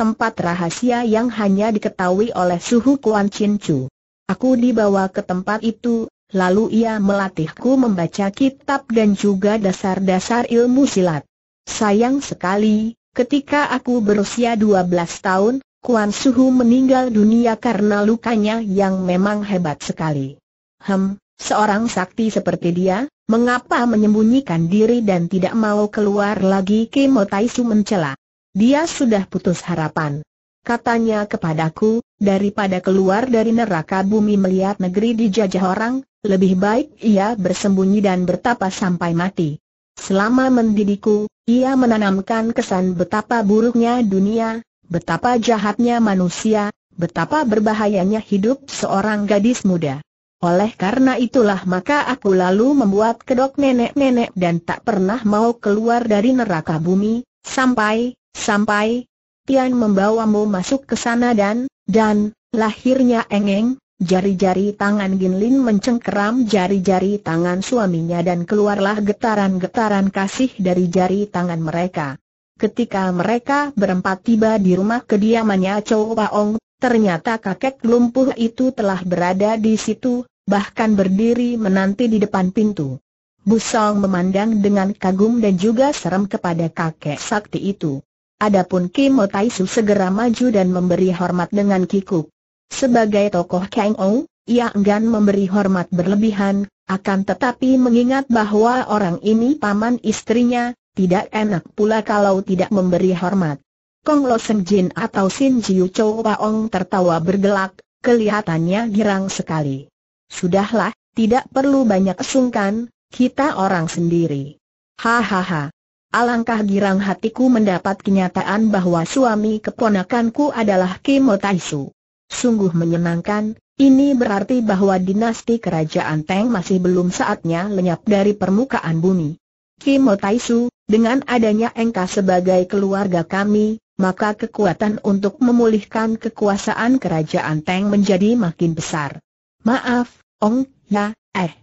S1: tempat rahasia yang hanya diketahui oleh suhu Kuan Chin Chu. Aku dibawa ke tempat itu, lalu ia melatihku membaca kitab dan juga dasar-dasar ilmu silat. Sayang sekali, ketika aku berusia 12 tahun, Kuan Suhu meninggal dunia karena lukanya yang memang hebat sekali. Hem, seorang sakti seperti dia, mengapa menyembunyikan diri dan tidak mau keluar lagi Kimo Taisu mencela. Dia sudah putus harapan. Katanya kepadaku, daripada keluar dari neraka bumi melihat negeri dijajah orang, lebih baik ia bersembunyi dan bertapa sampai mati. Selama mendidikku, ia menanamkan kesan betapa buruknya dunia, betapa jahatnya manusia, betapa berbahayanya hidup seorang gadis muda. Oleh karena itulah maka aku lalu membuat kedok nenek-nenek dan tak pernah mau keluar dari neraka bumi, sampai, Sampai, Tian membawamu masuk ke sana dan, dan, lahirnya engeng, jari-jari tangan Ginlin mencengkeram jari-jari tangan suaminya dan keluarlah getaran-getaran kasih dari jari tangan mereka. Ketika mereka berempat tiba di rumah kediamannya Chow Paong, ternyata kakek lumpuh itu telah berada di situ, bahkan berdiri menanti di depan pintu. Busong memandang dengan kagum dan juga serem kepada kakek sakti itu. Adapun Kim Taisu segera maju dan memberi hormat dengan kikuk. Sebagai tokoh Kang Ou, ia enggan memberi hormat berlebihan, akan tetapi mengingat bahwa orang ini paman istrinya, tidak enak pula kalau tidak memberi hormat. Kong Lo Seng Jin atau Sin Jiu Chou Waong tertawa bergelak, kelihatannya girang sekali. Sudahlah, tidak perlu banyak sungkan, kita orang sendiri. Hahaha. Alangkah girang hatiku mendapat kenyataan bahwa suami keponakanku adalah Kimo Taisu. Sungguh menyenangkan, ini berarti bahwa dinasti kerajaan Teng masih belum saatnya lenyap dari permukaan bumi. Kimo Taisu, dengan adanya engkau sebagai keluarga kami, maka kekuatan untuk memulihkan kekuasaan kerajaan Teng menjadi makin besar. Maaf, Ong, ya, eh.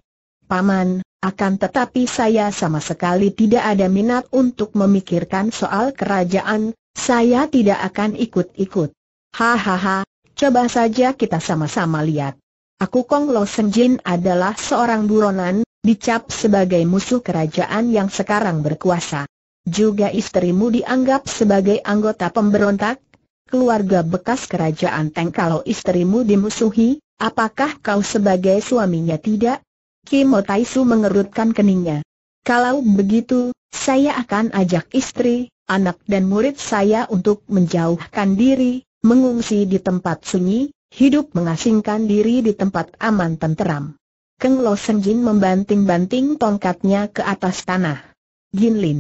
S1: Paman, akan tetapi saya sama sekali tidak ada minat untuk memikirkan soal kerajaan, saya tidak akan ikut-ikut. Hahaha, coba saja kita sama-sama lihat. Aku Kong Lo Senjin adalah seorang buronan, dicap sebagai musuh kerajaan yang sekarang berkuasa. Juga istrimu dianggap sebagai anggota pemberontak, keluarga bekas kerajaan Teng istrimu dimusuhi, apakah kau sebagai suaminya tidak Kimo Taisu mengerutkan keningnya. Kalau begitu, saya akan ajak istri, anak dan murid saya untuk menjauhkan diri, mengungsi di tempat sunyi, hidup mengasingkan diri di tempat aman tenteram. Keng Lo Senjin membanting-banting tongkatnya ke atas tanah. Jin Lin,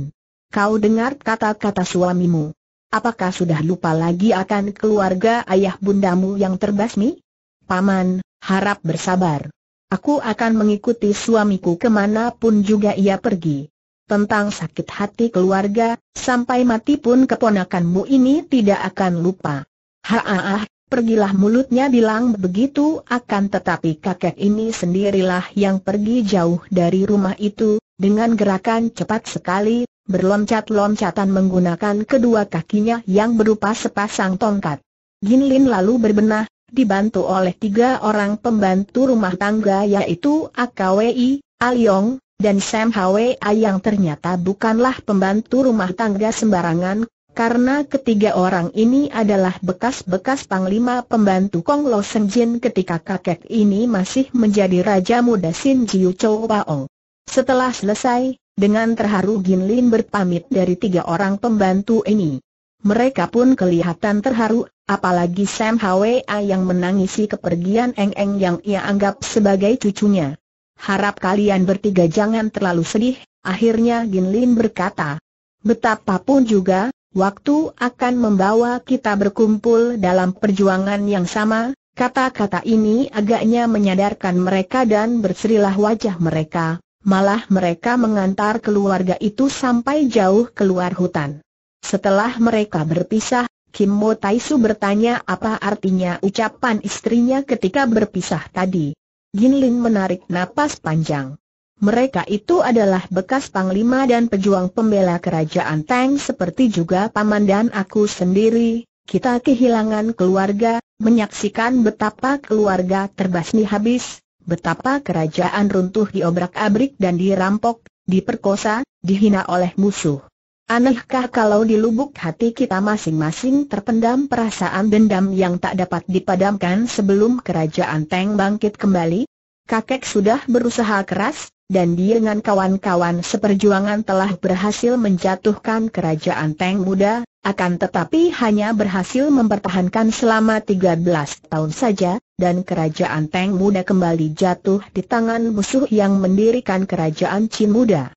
S1: kau dengar kata-kata suamimu. Apakah sudah lupa lagi akan keluarga ayah bundamu yang terbasmi? Paman, harap bersabar. Aku akan mengikuti suamiku kemana pun juga ia pergi. Tentang sakit hati keluarga, sampai mati pun keponakanmu ini tidak akan lupa. Haah, pergilah mulutnya bilang begitu akan tetapi kakek ini sendirilah yang pergi jauh dari rumah itu, dengan gerakan cepat sekali, berloncat-loncatan menggunakan kedua kakinya yang berupa sepasang tongkat. Gin Lin lalu berbenah, dibantu oleh tiga orang pembantu rumah tangga yaitu AKWI, Aliong, dan Sam Hwa yang ternyata bukanlah pembantu rumah tangga sembarangan, karena ketiga orang ini adalah bekas-bekas panglima pembantu Kong Lo Sen Jin ketika kakek ini masih menjadi Raja Muda Sin Jiu Chou Paong. Setelah selesai, dengan terharu Gin Lin berpamit dari tiga orang pembantu ini. Mereka pun kelihatan terharu, apalagi Sam Hwa yang menangisi kepergian Eng Eng yang ia anggap sebagai cucunya. Harap kalian bertiga jangan terlalu sedih, akhirnya Gin Lin berkata. Betapapun juga, waktu akan membawa kita berkumpul dalam perjuangan yang sama, kata-kata ini agaknya menyadarkan mereka dan berserilah wajah mereka, malah mereka mengantar keluarga itu sampai jauh keluar hutan. Setelah mereka berpisah, Kim Mo Taisu bertanya apa artinya ucapan istrinya ketika berpisah tadi. Gin Lin menarik napas panjang. Mereka itu adalah bekas panglima dan pejuang pembela kerajaan Tang seperti juga paman dan aku sendiri. Kita kehilangan keluarga, menyaksikan betapa keluarga terbasmi habis, betapa kerajaan runtuh diobrak-abrik dan dirampok, diperkosa, dihina oleh musuh. Anehkah kalau di lubuk hati kita masing-masing terpendam perasaan dendam yang tak dapat dipadamkan sebelum kerajaan Teng bangkit kembali? Kakek sudah berusaha keras, dan dia dengan kawan-kawan seperjuangan telah berhasil menjatuhkan kerajaan Teng muda, akan tetapi hanya berhasil mempertahankan selama 13 tahun saja, dan kerajaan Teng muda kembali jatuh di tangan musuh yang mendirikan kerajaan Cimuda. muda.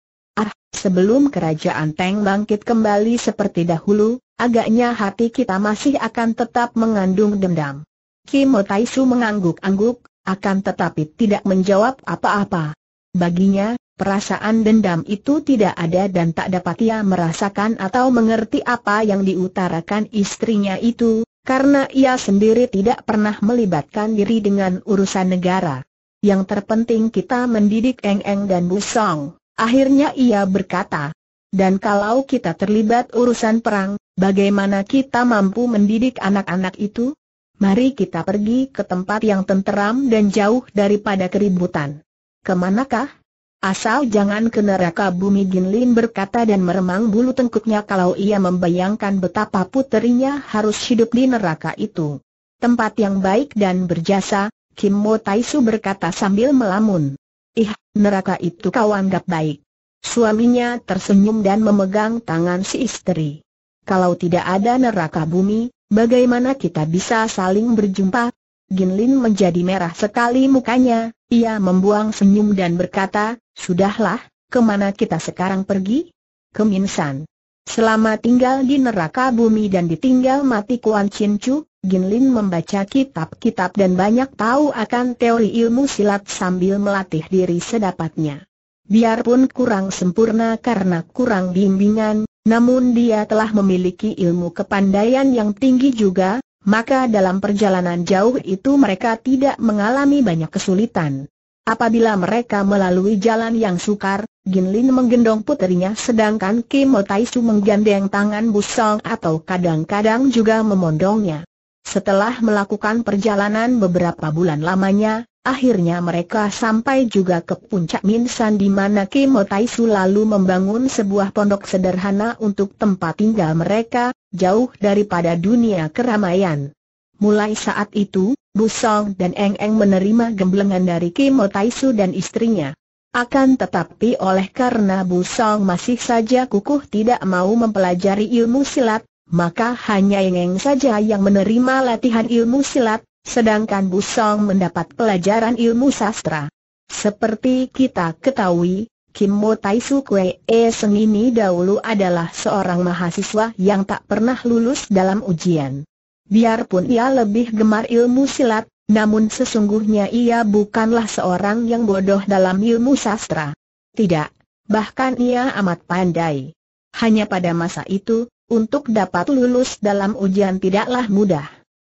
S1: Sebelum kerajaan Teng bangkit kembali seperti dahulu, agaknya hati kita masih akan tetap mengandung dendam. Kim Taisu mengangguk-angguk, akan tetapi tidak menjawab apa-apa. Baginya, perasaan dendam itu tidak ada dan tak dapat ia merasakan atau mengerti apa yang diutarakan istrinya itu, karena ia sendiri tidak pernah melibatkan diri dengan urusan negara. Yang terpenting kita mendidik Eng Eng dan Busong. Akhirnya ia berkata, dan kalau kita terlibat urusan perang, bagaimana kita mampu mendidik anak-anak itu? Mari kita pergi ke tempat yang tenteram dan jauh daripada keributan. Kemanakah? Asal jangan ke neraka bumi Ginlin berkata dan meremang bulu tengkuknya kalau ia membayangkan betapa puterinya harus hidup di neraka itu. Tempat yang baik dan berjasa, Kim Mo Taisu berkata sambil melamun. Ih, neraka itu kau anggap baik. Suaminya tersenyum dan memegang tangan si istri. Kalau tidak ada neraka bumi, bagaimana kita bisa saling berjumpa? Ginlin menjadi merah sekali mukanya, ia membuang senyum dan berkata, Sudahlah, kemana kita sekarang pergi? Ke Minsan. Selama tinggal di neraka bumi dan ditinggal mati Kuan Chin Chu, Gin Lin membaca kitab-kitab dan banyak tahu akan teori ilmu silat sambil melatih diri sedapatnya. Biarpun kurang sempurna karena kurang bimbingan, namun dia telah memiliki ilmu kepandaian yang tinggi juga, maka dalam perjalanan jauh itu mereka tidak mengalami banyak kesulitan. Apabila mereka melalui jalan yang sukar, Gin Lin menggendong puterinya sedangkan Kim Taisu menggandeng tangan Busong atau kadang-kadang juga memondongnya. Setelah melakukan perjalanan beberapa bulan lamanya, akhirnya mereka sampai juga ke puncak Minsan di mana Kim Taisu lalu membangun sebuah pondok sederhana untuk tempat tinggal mereka, jauh daripada dunia keramaian. Mulai saat itu, Busong dan Eng Eng menerima gemblengan dari Kim Taisu dan istrinya. Akan tetapi oleh karena Busong masih saja kukuh tidak mau mempelajari ilmu silat, maka hanya Eng Eng saja yang menerima latihan ilmu silat, sedangkan Busong mendapat pelajaran ilmu sastra. Seperti kita ketahui, Kim Mo Tai Su Kwe E Seng ini dahulu adalah seorang mahasiswa yang tak pernah lulus dalam ujian. Biarpun ia lebih gemar ilmu silat, namun sesungguhnya ia bukanlah seorang yang bodoh dalam ilmu sastra. Tidak, bahkan ia amat pandai. Hanya pada masa itu, untuk dapat lulus dalam ujian tidaklah mudah.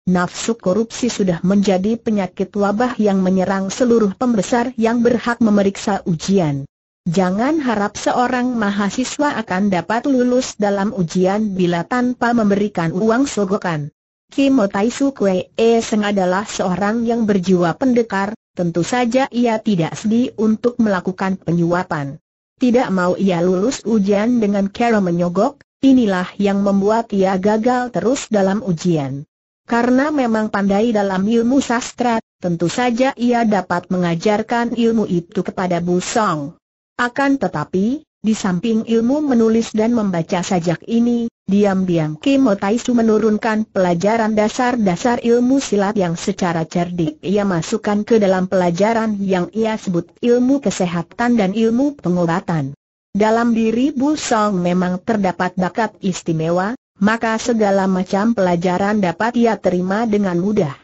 S1: Nafsu korupsi sudah menjadi penyakit wabah yang menyerang seluruh pembesar yang berhak memeriksa ujian. Jangan harap seorang mahasiswa akan dapat lulus dalam ujian bila tanpa memberikan uang sogokan. Kimo Taisu Kue E Seng adalah seorang yang berjiwa pendekar, tentu saja ia tidak sedih untuk melakukan penyuapan. Tidak mau ia lulus ujian dengan cara menyogok, inilah yang membuat ia gagal terus dalam ujian. Karena memang pandai dalam ilmu sastra, tentu saja ia dapat mengajarkan ilmu itu kepada Bu Song. Akan tetapi, di samping ilmu menulis dan membaca sajak ini, Diam-diam Kim Otaisu menurunkan pelajaran dasar-dasar ilmu silat yang secara cerdik ia masukkan ke dalam pelajaran yang ia sebut ilmu kesehatan dan ilmu pengobatan. Dalam diri Bu Song memang terdapat bakat istimewa, maka segala macam pelajaran dapat ia terima dengan mudah.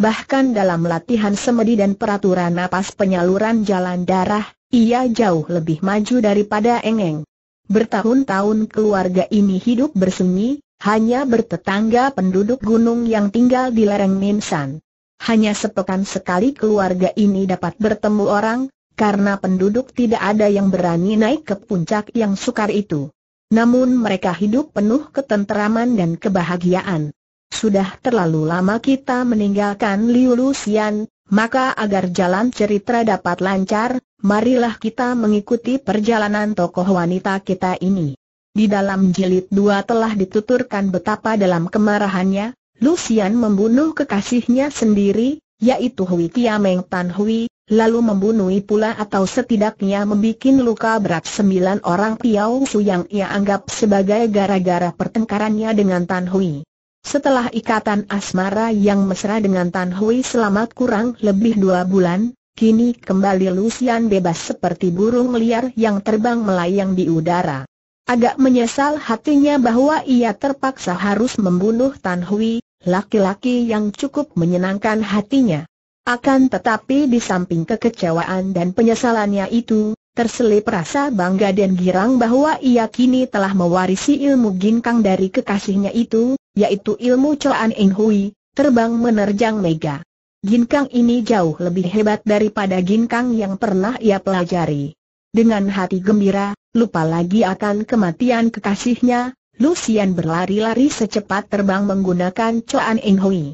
S1: Bahkan dalam latihan semedi dan peraturan napas penyaluran jalan darah, ia jauh lebih maju daripada Engeng. Bertahun-tahun keluarga ini hidup bersunyi, hanya bertetangga penduduk gunung yang tinggal di lereng Minsan. Hanya sepekan sekali keluarga ini dapat bertemu orang, karena penduduk tidak ada yang berani naik ke puncak yang sukar itu. Namun mereka hidup penuh ketenteraman dan kebahagiaan. Sudah terlalu lama kita meninggalkan Liu Lusian, maka agar jalan cerita dapat lancar, marilah kita mengikuti perjalanan tokoh wanita kita ini. Di dalam jilid dua telah dituturkan betapa dalam kemarahannya, Lucian membunuh kekasihnya sendiri, yaitu Hui Kiameng Tan Hui, lalu membunuh pula atau setidaknya membuat luka berat sembilan orang Piao Su yang ia anggap sebagai gara-gara pertengkarannya dengan Tan Hui. Setelah ikatan asmara yang mesra dengan Tan Hui selama kurang lebih dua bulan, kini kembali Lucian bebas seperti burung liar yang terbang melayang di udara. Agak menyesal hatinya bahwa ia terpaksa harus membunuh Tan Hui, laki-laki yang cukup menyenangkan hatinya. Akan tetapi di samping kekecewaan dan penyesalannya itu, Terselip rasa bangga dan girang bahwa ia kini telah mewarisi ilmu ginkang dari kekasihnya itu, yaitu ilmu coan Eng Hui, terbang menerjang Mega. Ginkang ini jauh lebih hebat daripada ginkang yang pernah ia pelajari. Dengan hati gembira, lupa lagi akan kematian kekasihnya, Lucian berlari-lari secepat terbang menggunakan coan Eng Hui.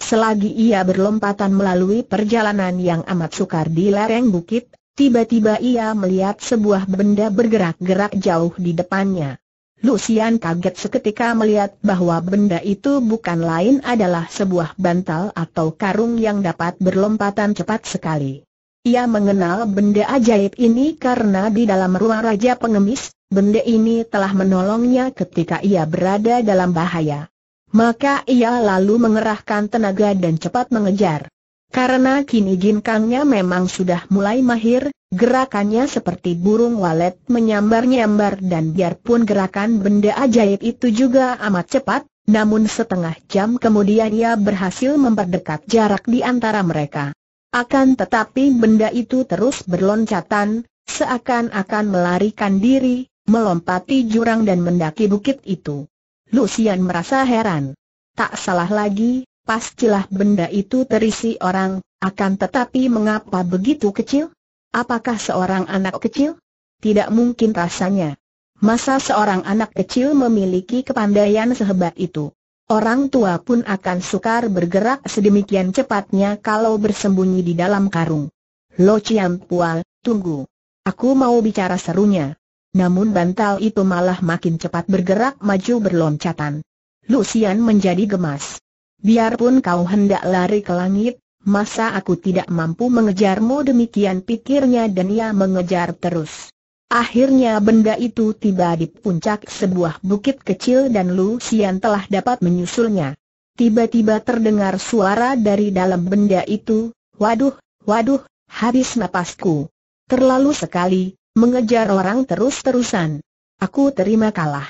S1: Selagi ia berlompatan melalui perjalanan yang amat sukar di lereng bukit, tiba-tiba ia melihat sebuah benda bergerak-gerak jauh di depannya. Lucian kaget seketika melihat bahwa benda itu bukan lain adalah sebuah bantal atau karung yang dapat berlompatan cepat sekali. Ia mengenal benda ajaib ini karena di dalam ruang Raja Pengemis, benda ini telah menolongnya ketika ia berada dalam bahaya. Maka ia lalu mengerahkan tenaga dan cepat mengejar. Karena kini ginkangnya memang sudah mulai mahir, Gerakannya seperti burung walet menyambar-nyambar dan biarpun gerakan benda ajaib itu juga amat cepat, namun setengah jam kemudian ia berhasil memperdekat jarak di antara mereka. Akan tetapi benda itu terus berloncatan, seakan-akan melarikan diri, melompati jurang dan mendaki bukit itu. Lucian merasa heran. Tak salah lagi, pastilah benda itu terisi orang, akan tetapi mengapa begitu kecil? Apakah seorang anak kecil? Tidak mungkin rasanya. Masa seorang anak kecil memiliki kepandaian sehebat itu? Orang tua pun akan sukar bergerak sedemikian cepatnya kalau bersembunyi di dalam karung. Lo Chiam Pual, tunggu. Aku mau bicara serunya. Namun bantal itu malah makin cepat bergerak maju berloncatan. Lucian menjadi gemas. Biarpun kau hendak lari ke langit, Masa aku tidak mampu mengejarmu demikian pikirnya dan ia mengejar terus. Akhirnya benda itu tiba di puncak sebuah bukit kecil dan Lucian telah dapat menyusulnya. Tiba-tiba terdengar suara dari dalam benda itu, waduh, waduh, habis napasku. Terlalu sekali, mengejar orang terus-terusan. Aku terima kalah.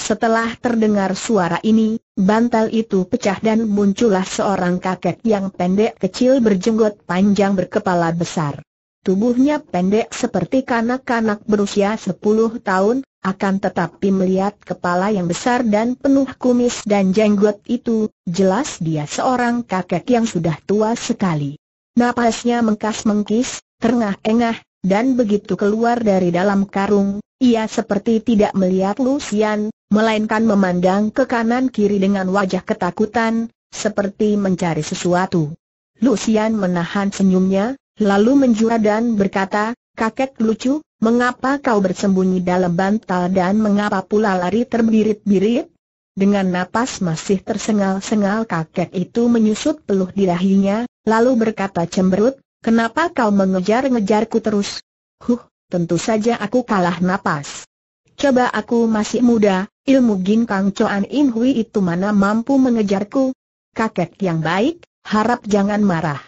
S1: Setelah terdengar suara ini, Bantal itu pecah dan muncullah seorang kakek yang pendek kecil berjenggot panjang berkepala besar. Tubuhnya pendek seperti kanak-kanak berusia 10 tahun, akan tetapi melihat kepala yang besar dan penuh kumis dan jenggot itu, jelas dia seorang kakek yang sudah tua sekali. Napasnya mengkas-mengkis, terengah-engah, dan begitu keluar dari dalam karung, ia seperti tidak melihat Lucian, melainkan memandang ke kanan kiri dengan wajah ketakutan, seperti mencari sesuatu. Lucian menahan senyumnya, lalu menjura dan berkata, kakek lucu, mengapa kau bersembunyi dalam bantal dan mengapa pula lari terbirit-birit? Dengan napas masih tersengal-sengal kakek itu menyusut peluh di dahinya, lalu berkata cemberut, kenapa kau mengejar-ngejarku terus? Huh, tentu saja aku kalah napas. Coba aku masih muda, Ilmu ginkang Coan In Hui itu mana mampu mengejarku? Kakek yang baik, harap jangan marah.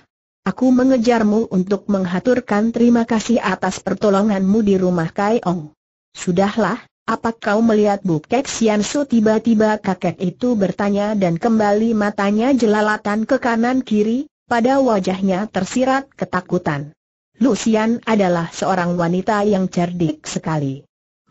S1: Aku mengejarmu untuk menghaturkan terima kasih atas pertolonganmu di rumah Kai Ong. Sudahlah, apa kau melihat Kek Sian Su tiba-tiba kakek itu bertanya dan kembali matanya jelalatan ke kanan kiri, pada wajahnya tersirat ketakutan. Lu Lucian adalah seorang wanita yang cerdik sekali.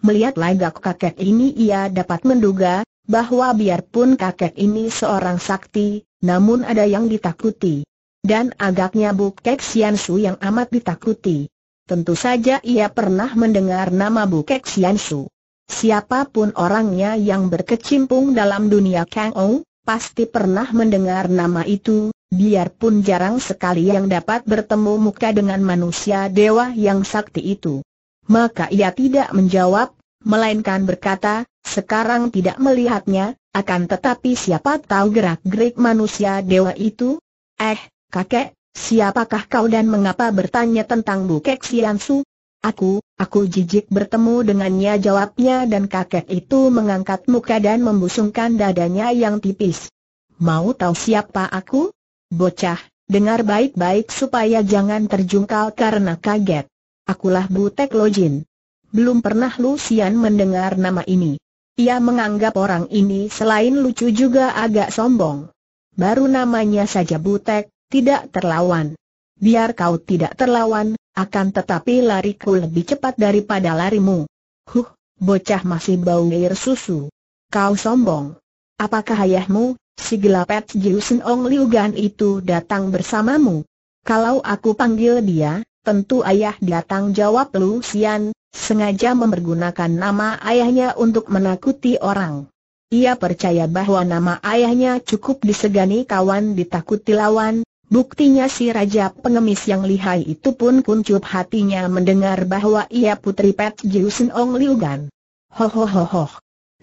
S1: Melihat lagak kakek ini ia dapat menduga, bahwa biarpun kakek ini seorang sakti, namun ada yang ditakuti. Dan agaknya Sian Su yang amat ditakuti. Tentu saja ia pernah mendengar nama Bu Sian Su. Siapapun orangnya yang berkecimpung dalam dunia Kang Ou, pasti pernah mendengar nama itu, biarpun jarang sekali yang dapat bertemu muka dengan manusia dewa yang sakti itu. Maka ia tidak menjawab, melainkan berkata, sekarang tidak melihatnya, akan tetapi siapa tahu gerak-gerik manusia dewa itu? Eh, kakek, siapakah kau dan mengapa bertanya tentang Bukek Siansu? Aku, aku jijik bertemu dengannya jawabnya dan kakek itu mengangkat muka dan membusungkan dadanya yang tipis. Mau tahu siapa aku? Bocah, dengar baik-baik supaya jangan terjungkal karena kaget. Akulah Butek Lojin. Belum pernah Lucian mendengar nama ini. Ia menganggap orang ini selain lucu juga agak sombong. Baru namanya saja Butek, tidak terlawan. Biar kau tidak terlawan, akan tetapi lariku lebih cepat daripada larimu. Huh, bocah masih bau air susu. Kau sombong. Apakah ayahmu, si gelapet Jiusen Ong liu gan itu datang bersamamu? Kalau aku panggil dia, Tentu ayah datang jawab Lu Xian, sengaja mempergunakan nama ayahnya untuk menakuti orang. Ia percaya bahwa nama ayahnya cukup disegani kawan ditakuti lawan, buktinya si Raja Pengemis yang lihai itu pun kuncup hatinya mendengar bahwa ia putri Pet Jiusen Ong liu Liugan. ho.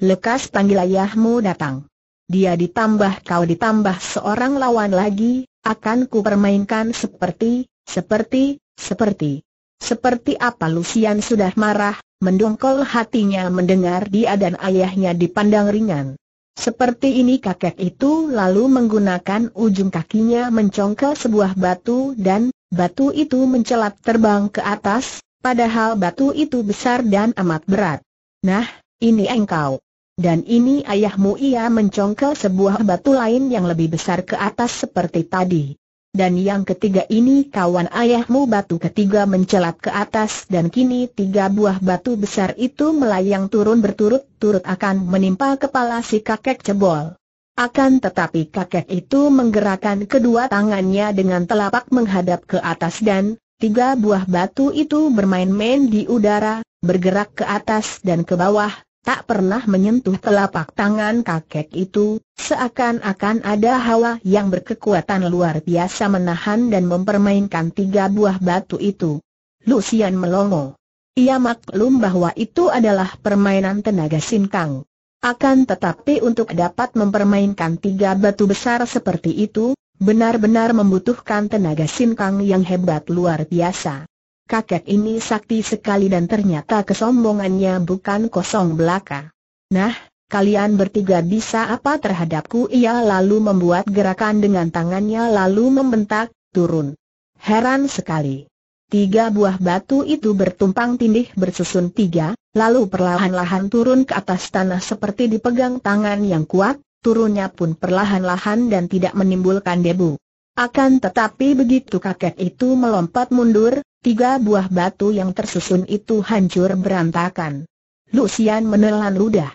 S1: Lekas panggil ayahmu datang. Dia ditambah kau ditambah seorang lawan lagi, akan kupermainkan seperti, seperti, seperti, seperti apa Lucian sudah marah, mendongkol hatinya mendengar dia dan ayahnya dipandang ringan. Seperti ini kakek itu lalu menggunakan ujung kakinya mencongkel sebuah batu dan, batu itu mencelat terbang ke atas, padahal batu itu besar dan amat berat. Nah, ini engkau. Dan ini ayahmu ia mencongkel sebuah batu lain yang lebih besar ke atas seperti tadi. Dan yang ketiga ini kawan ayahmu batu ketiga mencelat ke atas dan kini tiga buah batu besar itu melayang turun berturut-turut akan menimpa kepala si kakek cebol. Akan tetapi kakek itu menggerakkan kedua tangannya dengan telapak menghadap ke atas dan tiga buah batu itu bermain-main di udara, bergerak ke atas dan ke bawah, tak pernah menyentuh telapak tangan kakek itu, seakan-akan ada hawa yang berkekuatan luar biasa menahan dan mempermainkan tiga buah batu itu. Lucian melongo. Ia maklum bahwa itu adalah permainan tenaga sinkang. Akan tetapi untuk dapat mempermainkan tiga batu besar seperti itu, benar-benar membutuhkan tenaga sinkang yang hebat luar biasa kakek ini sakti sekali dan ternyata kesombongannya bukan kosong belaka. Nah, kalian bertiga bisa apa terhadapku? Ia lalu membuat gerakan dengan tangannya lalu membentak, turun. Heran sekali. Tiga buah batu itu bertumpang tindih bersusun tiga, lalu perlahan-lahan turun ke atas tanah seperti dipegang tangan yang kuat, turunnya pun perlahan-lahan dan tidak menimbulkan debu. Akan tetapi begitu kakek itu melompat mundur, Tiga buah batu yang tersusun itu hancur berantakan. Lucian menelan ludah.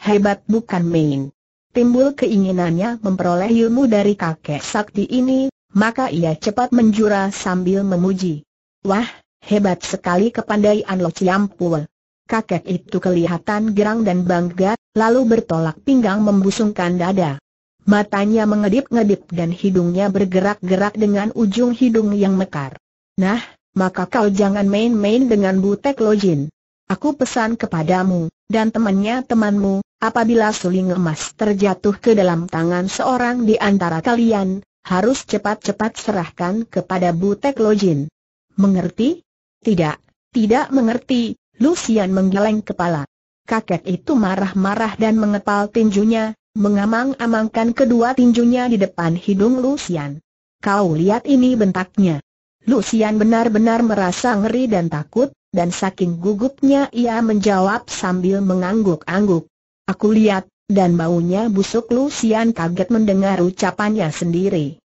S1: Hebat bukan main. Timbul keinginannya memperoleh ilmu dari kakek sakti ini, maka ia cepat menjura sambil memuji. Wah, hebat sekali kepandaian Lo Ciampul. Kakek itu kelihatan gerang dan bangga, lalu bertolak pinggang membusungkan dada. Matanya mengedip-ngedip dan hidungnya bergerak-gerak dengan ujung hidung yang mekar. Nah, maka kau jangan main-main dengan Butek Lojin. Aku pesan kepadamu, dan temannya temanmu, apabila suling emas terjatuh ke dalam tangan seorang di antara kalian, harus cepat-cepat serahkan kepada Butek Lojin. Mengerti? Tidak, tidak mengerti, Lucian menggeleng kepala. Kakek itu marah-marah dan mengepal tinjunya, mengamang-amangkan kedua tinjunya di depan hidung Lucian. Kau lihat ini bentaknya. Lucian benar-benar merasa ngeri dan takut, dan saking gugupnya ia menjawab sambil mengangguk-angguk. Aku lihat, dan baunya busuk Lucian kaget mendengar ucapannya sendiri.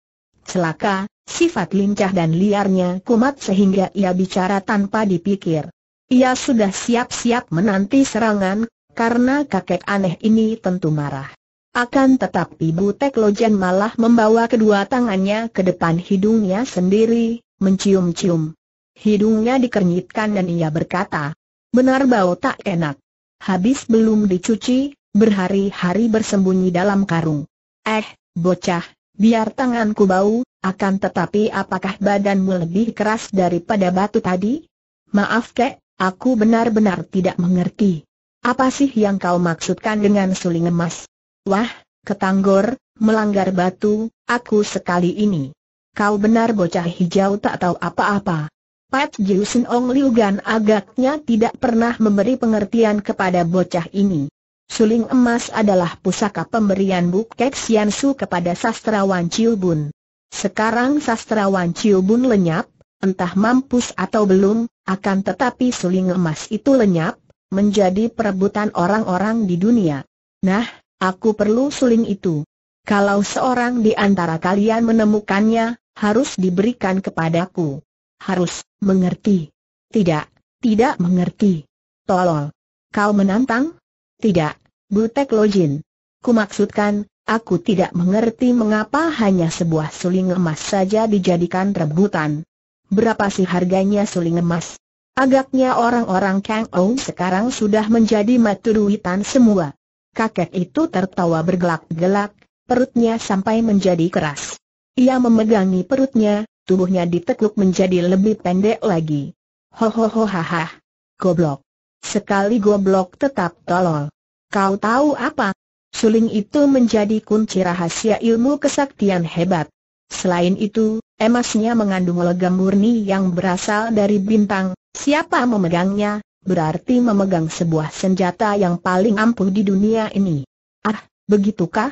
S1: Celaka, sifat lincah dan liarnya kumat sehingga ia bicara tanpa dipikir. Ia sudah siap-siap menanti serangan, karena kakek aneh ini tentu marah. Akan tetapi Butek Lojen malah membawa kedua tangannya ke depan hidungnya sendiri, mencium-cium. Hidungnya dikernyitkan dan ia berkata, benar bau tak enak. Habis belum dicuci, berhari-hari bersembunyi dalam karung. Eh, bocah, biar tanganku bau, akan tetapi apakah badanmu lebih keras daripada batu tadi? Maaf kek, aku benar-benar tidak mengerti. Apa sih yang kau maksudkan dengan suling emas? Wah, ketanggor, melanggar batu, aku sekali ini. Kau benar bocah hijau tak tahu apa-apa. Pat Jiusin Ong Liu Gan agaknya tidak pernah memberi pengertian kepada bocah ini. Suling emas adalah pusaka pemberian Kek Sian Su kepada sastrawan Chiu Bun. Sekarang sastrawan Chiu Bun lenyap, entah mampus atau belum, akan tetapi suling emas itu lenyap, menjadi perebutan orang-orang di dunia. Nah, aku perlu suling itu. Kalau seorang di antara kalian menemukannya, harus diberikan kepadaku. Harus, mengerti. Tidak, tidak mengerti. Tolol. Kau menantang? Tidak, Butek Lojin. Kumaksudkan, aku tidak mengerti mengapa hanya sebuah suling emas saja dijadikan rebutan. Berapa sih harganya suling emas? Agaknya orang-orang Kang Ou sekarang sudah menjadi matu duitan semua. Kakek itu tertawa bergelak-gelak, perutnya sampai menjadi keras. Ia memegangi perutnya, tubuhnya ditekuk menjadi lebih pendek lagi. Ho ho ho hahaha, Goblok. Sekali goblok tetap tolol. Kau tahu apa? Suling itu menjadi kunci rahasia ilmu kesaktian hebat. Selain itu, emasnya mengandung logam murni yang berasal dari bintang, siapa memegangnya, berarti memegang sebuah senjata yang paling ampuh di dunia ini. Ah, begitukah?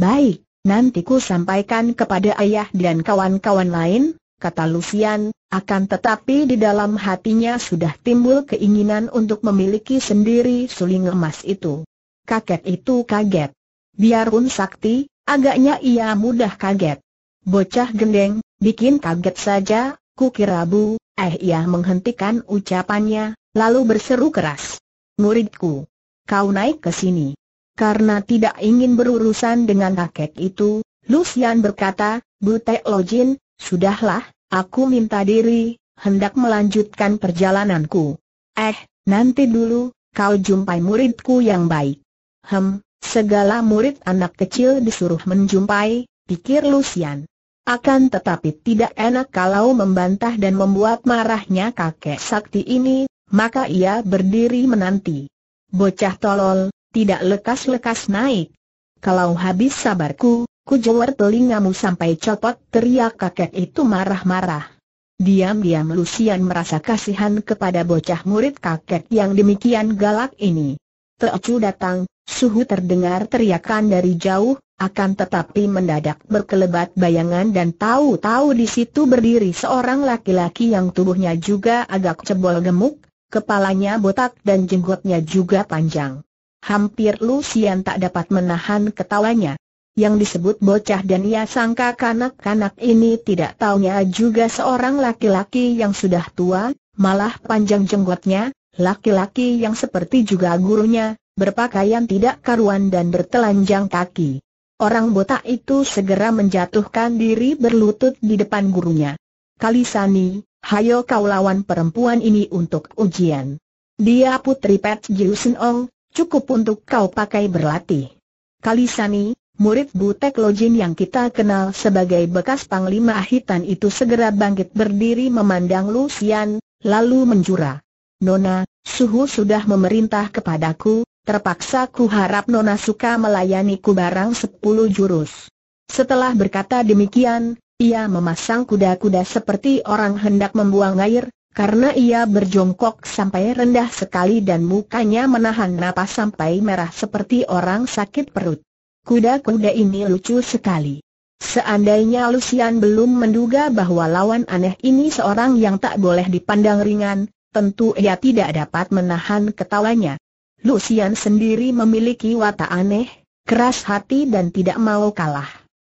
S1: Baik, Nanti ku sampaikan kepada ayah dan kawan-kawan lain, kata Lucian, akan tetapi di dalam hatinya sudah timbul keinginan untuk memiliki sendiri suling emas itu. Kaget itu kaget. Biarpun sakti, agaknya ia mudah kaget. Bocah gendeng, bikin kaget saja, ku kira bu, eh ia menghentikan ucapannya, lalu berseru keras. Muridku, kau naik ke sini. Karena tidak ingin berurusan dengan kakek itu, Lucian berkata, Butek Lojin, sudahlah, aku minta diri, hendak melanjutkan perjalananku. Eh, nanti dulu, kau jumpai muridku yang baik. Hem, segala murid anak kecil disuruh menjumpai, pikir Lucian. Akan tetapi tidak enak kalau membantah dan membuat marahnya kakek sakti ini, maka ia berdiri menanti. Bocah tolol, tidak lekas-lekas naik. Kalau habis sabarku, ku kujewer telingamu sampai copot teriak kakek itu marah-marah. Diam-diam Lucian merasa kasihan kepada bocah murid kakek yang demikian galak ini. Teocu datang, suhu terdengar teriakan dari jauh, akan tetapi mendadak berkelebat bayangan dan tahu-tahu di situ berdiri seorang laki-laki yang tubuhnya juga agak cebol gemuk, kepalanya botak dan jenggotnya juga panjang hampir Lucian tak dapat menahan ketawanya. Yang disebut bocah dan ia sangka kanak-kanak ini tidak taunya juga seorang laki-laki yang sudah tua, malah panjang jenggotnya, laki-laki yang seperti juga gurunya, berpakaian tidak karuan dan bertelanjang kaki. Orang botak itu segera menjatuhkan diri berlutut di depan gurunya. Kalisani, hayo kau lawan perempuan ini untuk ujian. Dia putri Pat Jiu Ong, cukup untuk kau pakai berlatih. Kalisani, murid Butek Lojin yang kita kenal sebagai bekas Panglima Hitan itu segera bangkit berdiri memandang Lucian, lalu menjura. Nona, suhu sudah memerintah kepadaku, terpaksa ku harap Nona suka melayaniku barang sepuluh jurus. Setelah berkata demikian, ia memasang kuda-kuda seperti orang hendak membuang air, karena ia berjongkok sampai rendah sekali dan mukanya menahan napas sampai merah seperti orang sakit perut. Kuda-kuda ini lucu sekali. Seandainya Lucian belum menduga bahwa lawan aneh ini seorang yang tak boleh dipandang ringan, tentu ia tidak dapat menahan ketawanya. Lucian sendiri memiliki watak aneh, keras hati dan tidak mau kalah.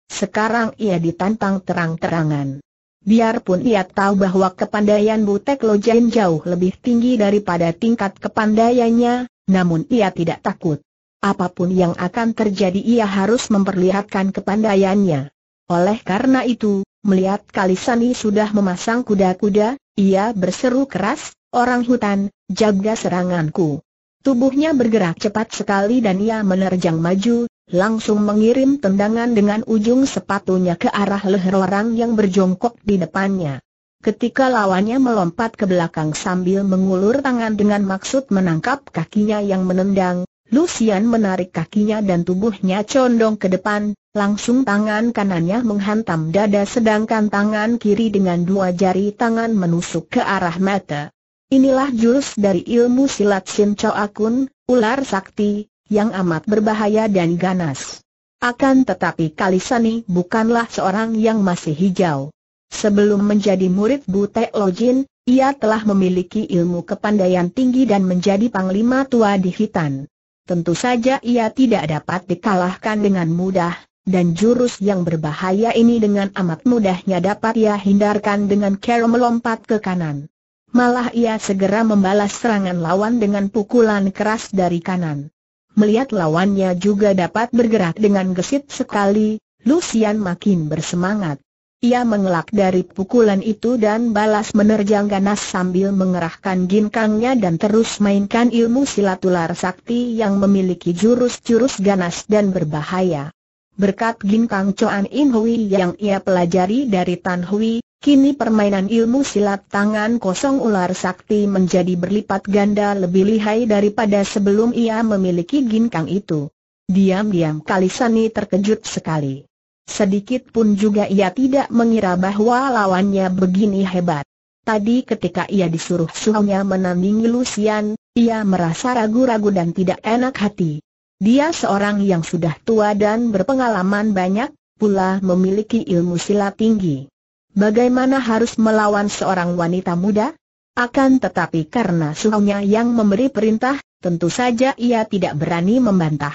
S1: Sekarang ia ditantang terang-terangan. Biarpun ia tahu bahwa kepandaian Butek Lojen jauh lebih tinggi daripada tingkat kepandaiannya, namun ia tidak takut. Apapun yang akan terjadi ia harus memperlihatkan kepandaiannya. Oleh karena itu, melihat Kalisani sudah memasang kuda-kuda, ia berseru keras, orang hutan, jaga seranganku. Tubuhnya bergerak cepat sekali dan ia menerjang maju, langsung mengirim tendangan dengan ujung sepatunya ke arah leher orang yang berjongkok di depannya. Ketika lawannya melompat ke belakang sambil mengulur tangan dengan maksud menangkap kakinya yang menendang, Lucian menarik kakinya dan tubuhnya condong ke depan, langsung tangan kanannya menghantam dada sedangkan tangan kiri dengan dua jari tangan menusuk ke arah mata. Inilah jurus dari ilmu silat Sin Chow Akun, ular sakti, yang amat berbahaya dan ganas. Akan tetapi Kalisani bukanlah seorang yang masih hijau. Sebelum menjadi murid Bute Lojin, ia telah memiliki ilmu kepandaian tinggi dan menjadi panglima tua di Hitan. Tentu saja ia tidak dapat dikalahkan dengan mudah, dan jurus yang berbahaya ini dengan amat mudahnya dapat ia hindarkan dengan cara melompat ke kanan. Malah ia segera membalas serangan lawan dengan pukulan keras dari kanan. Melihat lawannya juga dapat bergerak dengan gesit sekali, Lucian makin bersemangat. Ia mengelak dari pukulan itu dan balas menerjang ganas sambil mengerahkan ginkangnya dan terus mainkan ilmu silatular sakti yang memiliki jurus-jurus ganas dan berbahaya. Berkat ginkang Choan In Hui yang ia pelajari dari Tan Hui, Kini permainan ilmu silat tangan kosong ular sakti menjadi berlipat ganda lebih lihai daripada sebelum ia memiliki ginkang itu. Diam-diam Kalisani terkejut sekali. Sedikit pun juga ia tidak mengira bahwa lawannya begini hebat. Tadi ketika ia disuruh suhunya menandingi Lucian, ia merasa ragu-ragu dan tidak enak hati. Dia seorang yang sudah tua dan berpengalaman banyak, pula memiliki ilmu silat tinggi. Bagaimana harus melawan seorang wanita muda? Akan tetapi karena suhunya yang memberi perintah, tentu saja ia tidak berani membantah.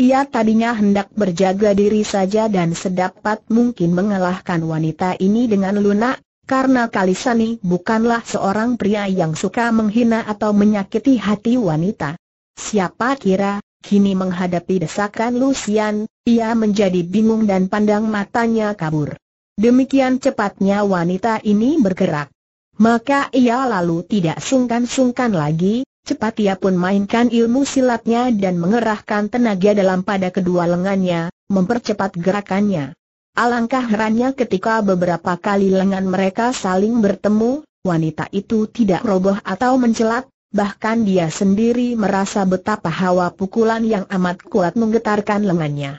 S1: Ia tadinya hendak berjaga diri saja dan sedapat mungkin mengalahkan wanita ini dengan lunak, karena Kalisani bukanlah seorang pria yang suka menghina atau menyakiti hati wanita. Siapa kira, kini menghadapi desakan Lucian, ia menjadi bingung dan pandang matanya kabur. Demikian cepatnya wanita ini bergerak. Maka ia lalu tidak sungkan-sungkan lagi, cepat ia pun mainkan ilmu silatnya dan mengerahkan tenaga dalam pada kedua lengannya, mempercepat gerakannya. Alangkah herannya ketika beberapa kali lengan mereka saling bertemu, wanita itu tidak roboh atau mencelat, bahkan dia sendiri merasa betapa hawa pukulan yang amat kuat menggetarkan lengannya.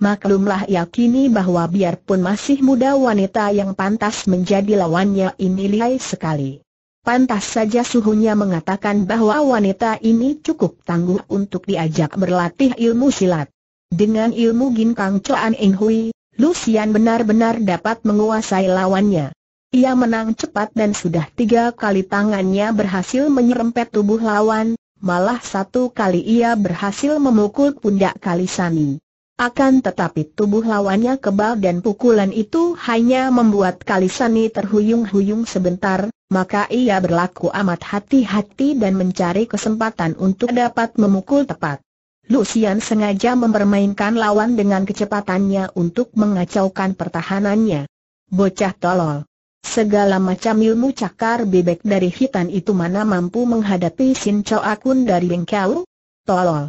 S1: Maklumlah yakini bahwa biarpun masih muda wanita yang pantas menjadi lawannya ini lihai sekali. Pantas saja suhunya mengatakan bahwa wanita ini cukup tangguh untuk diajak berlatih ilmu silat. Dengan ilmu ginkang Choan Eng Hui, Lucian benar-benar dapat menguasai lawannya. Ia menang cepat dan sudah tiga kali tangannya berhasil menyerempet tubuh lawan, malah satu kali ia berhasil memukul pundak Kalisani. Akan tetapi tubuh lawannya kebal dan pukulan itu hanya membuat Kalisani terhuyung-huyung sebentar, maka ia berlaku amat hati-hati dan mencari kesempatan untuk dapat memukul tepat. Lucian sengaja mempermainkan lawan dengan kecepatannya untuk mengacaukan pertahanannya. Bocah tolol. Segala macam ilmu cakar bebek dari hitan itu mana mampu menghadapi Sin Chow Akun dari Bengkau? Tolol.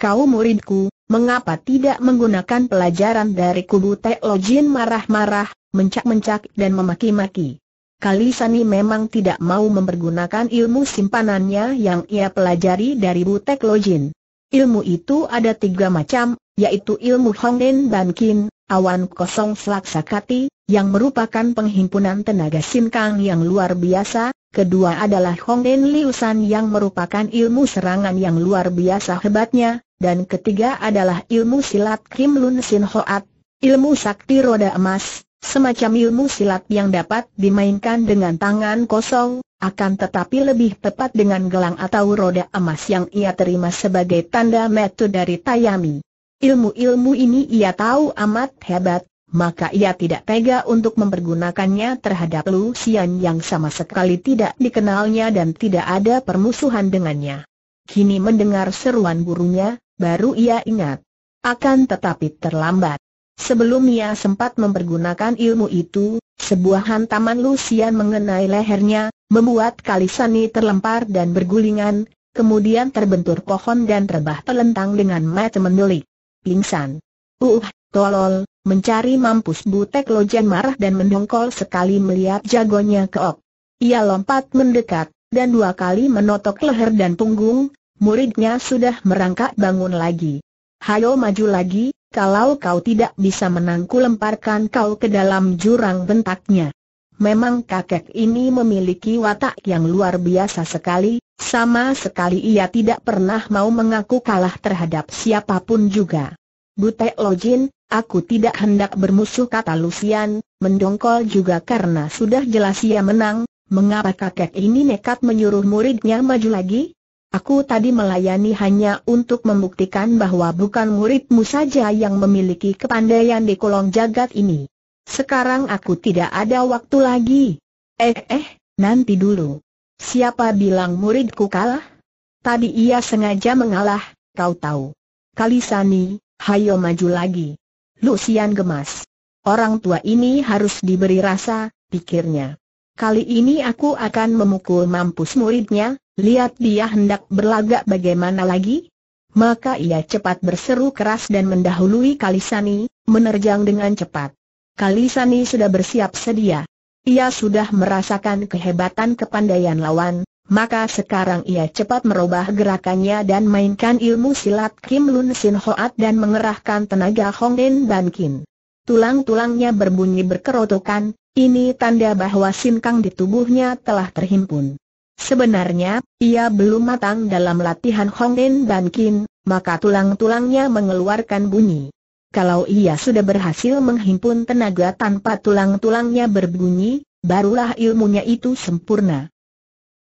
S1: Kau muridku, Mengapa tidak menggunakan pelajaran dari kubu Teologin marah-marah, mencak-mencak dan memaki-maki? Kali Sani memang tidak mau mempergunakan ilmu simpanannya yang ia pelajari dari Butek Lojin. Ilmu itu ada tiga macam, yaitu ilmu Hongden Kin, awan kosong Slaksakati, yang merupakan penghimpunan tenaga sinkang yang luar biasa, kedua adalah Hongden Liusan yang merupakan ilmu serangan yang luar biasa hebatnya, dan ketiga adalah ilmu silat Kim Lun Sin Hoat, ilmu sakti roda emas, semacam ilmu silat yang dapat dimainkan dengan tangan kosong, akan tetapi lebih tepat dengan gelang atau roda emas yang ia terima sebagai tanda metode dari Tayami. Ilmu-ilmu ini ia tahu amat hebat, maka ia tidak tega untuk mempergunakannya terhadap Lu Xian yang sama sekali tidak dikenalnya dan tidak ada permusuhan dengannya. Kini mendengar seruan gurunya, Baru ia ingat. Akan tetapi terlambat. Sebelum ia sempat mempergunakan ilmu itu, sebuah hantaman Lucian mengenai lehernya, membuat Kalisani terlempar dan bergulingan, kemudian terbentur pohon dan terbah telentang dengan mata mendelik. Pingsan. Uh, tolol, mencari mampus butek lojen marah dan mendongkol sekali melihat jagonya keok. Ia lompat mendekat, dan dua kali menotok leher dan punggung, muridnya sudah merangkak bangun lagi. Hayo maju lagi, kalau kau tidak bisa menangku lemparkan kau ke dalam jurang bentaknya. Memang kakek ini memiliki watak yang luar biasa sekali, sama sekali ia tidak pernah mau mengaku kalah terhadap siapapun juga. Butek Lojin, aku tidak hendak bermusuh kata Lucian, mendongkol juga karena sudah jelas ia menang, mengapa kakek ini nekat menyuruh muridnya maju lagi? Aku tadi melayani hanya untuk membuktikan bahwa bukan muridmu saja yang memiliki kepandaian di kolong jagat ini. Sekarang aku tidak ada waktu lagi. Eh eh, nanti dulu. Siapa bilang muridku kalah? Tadi ia sengaja mengalah, kau tahu. Kalisani, hayo maju lagi. Lucian gemas. Orang tua ini harus diberi rasa, pikirnya. Kali ini aku akan memukul mampus muridnya, lihat dia hendak berlagak bagaimana lagi? Maka ia cepat berseru keras dan mendahului Kalisani, menerjang dengan cepat. Kalisani sudah bersiap sedia. Ia sudah merasakan kehebatan kepandaian lawan, maka sekarang ia cepat merubah gerakannya dan mainkan ilmu silat Kim Lun Sin Hoat dan mengerahkan tenaga Hong Den Ban Kin. Tulang-tulangnya berbunyi berkerotokan, ini tanda bahwa sinkang di tubuhnya telah terhimpun. Sebenarnya, ia belum matang dalam latihan dan Bankin, maka tulang-tulangnya mengeluarkan bunyi. Kalau ia sudah berhasil menghimpun tenaga tanpa tulang-tulangnya berbunyi, barulah ilmunya itu sempurna.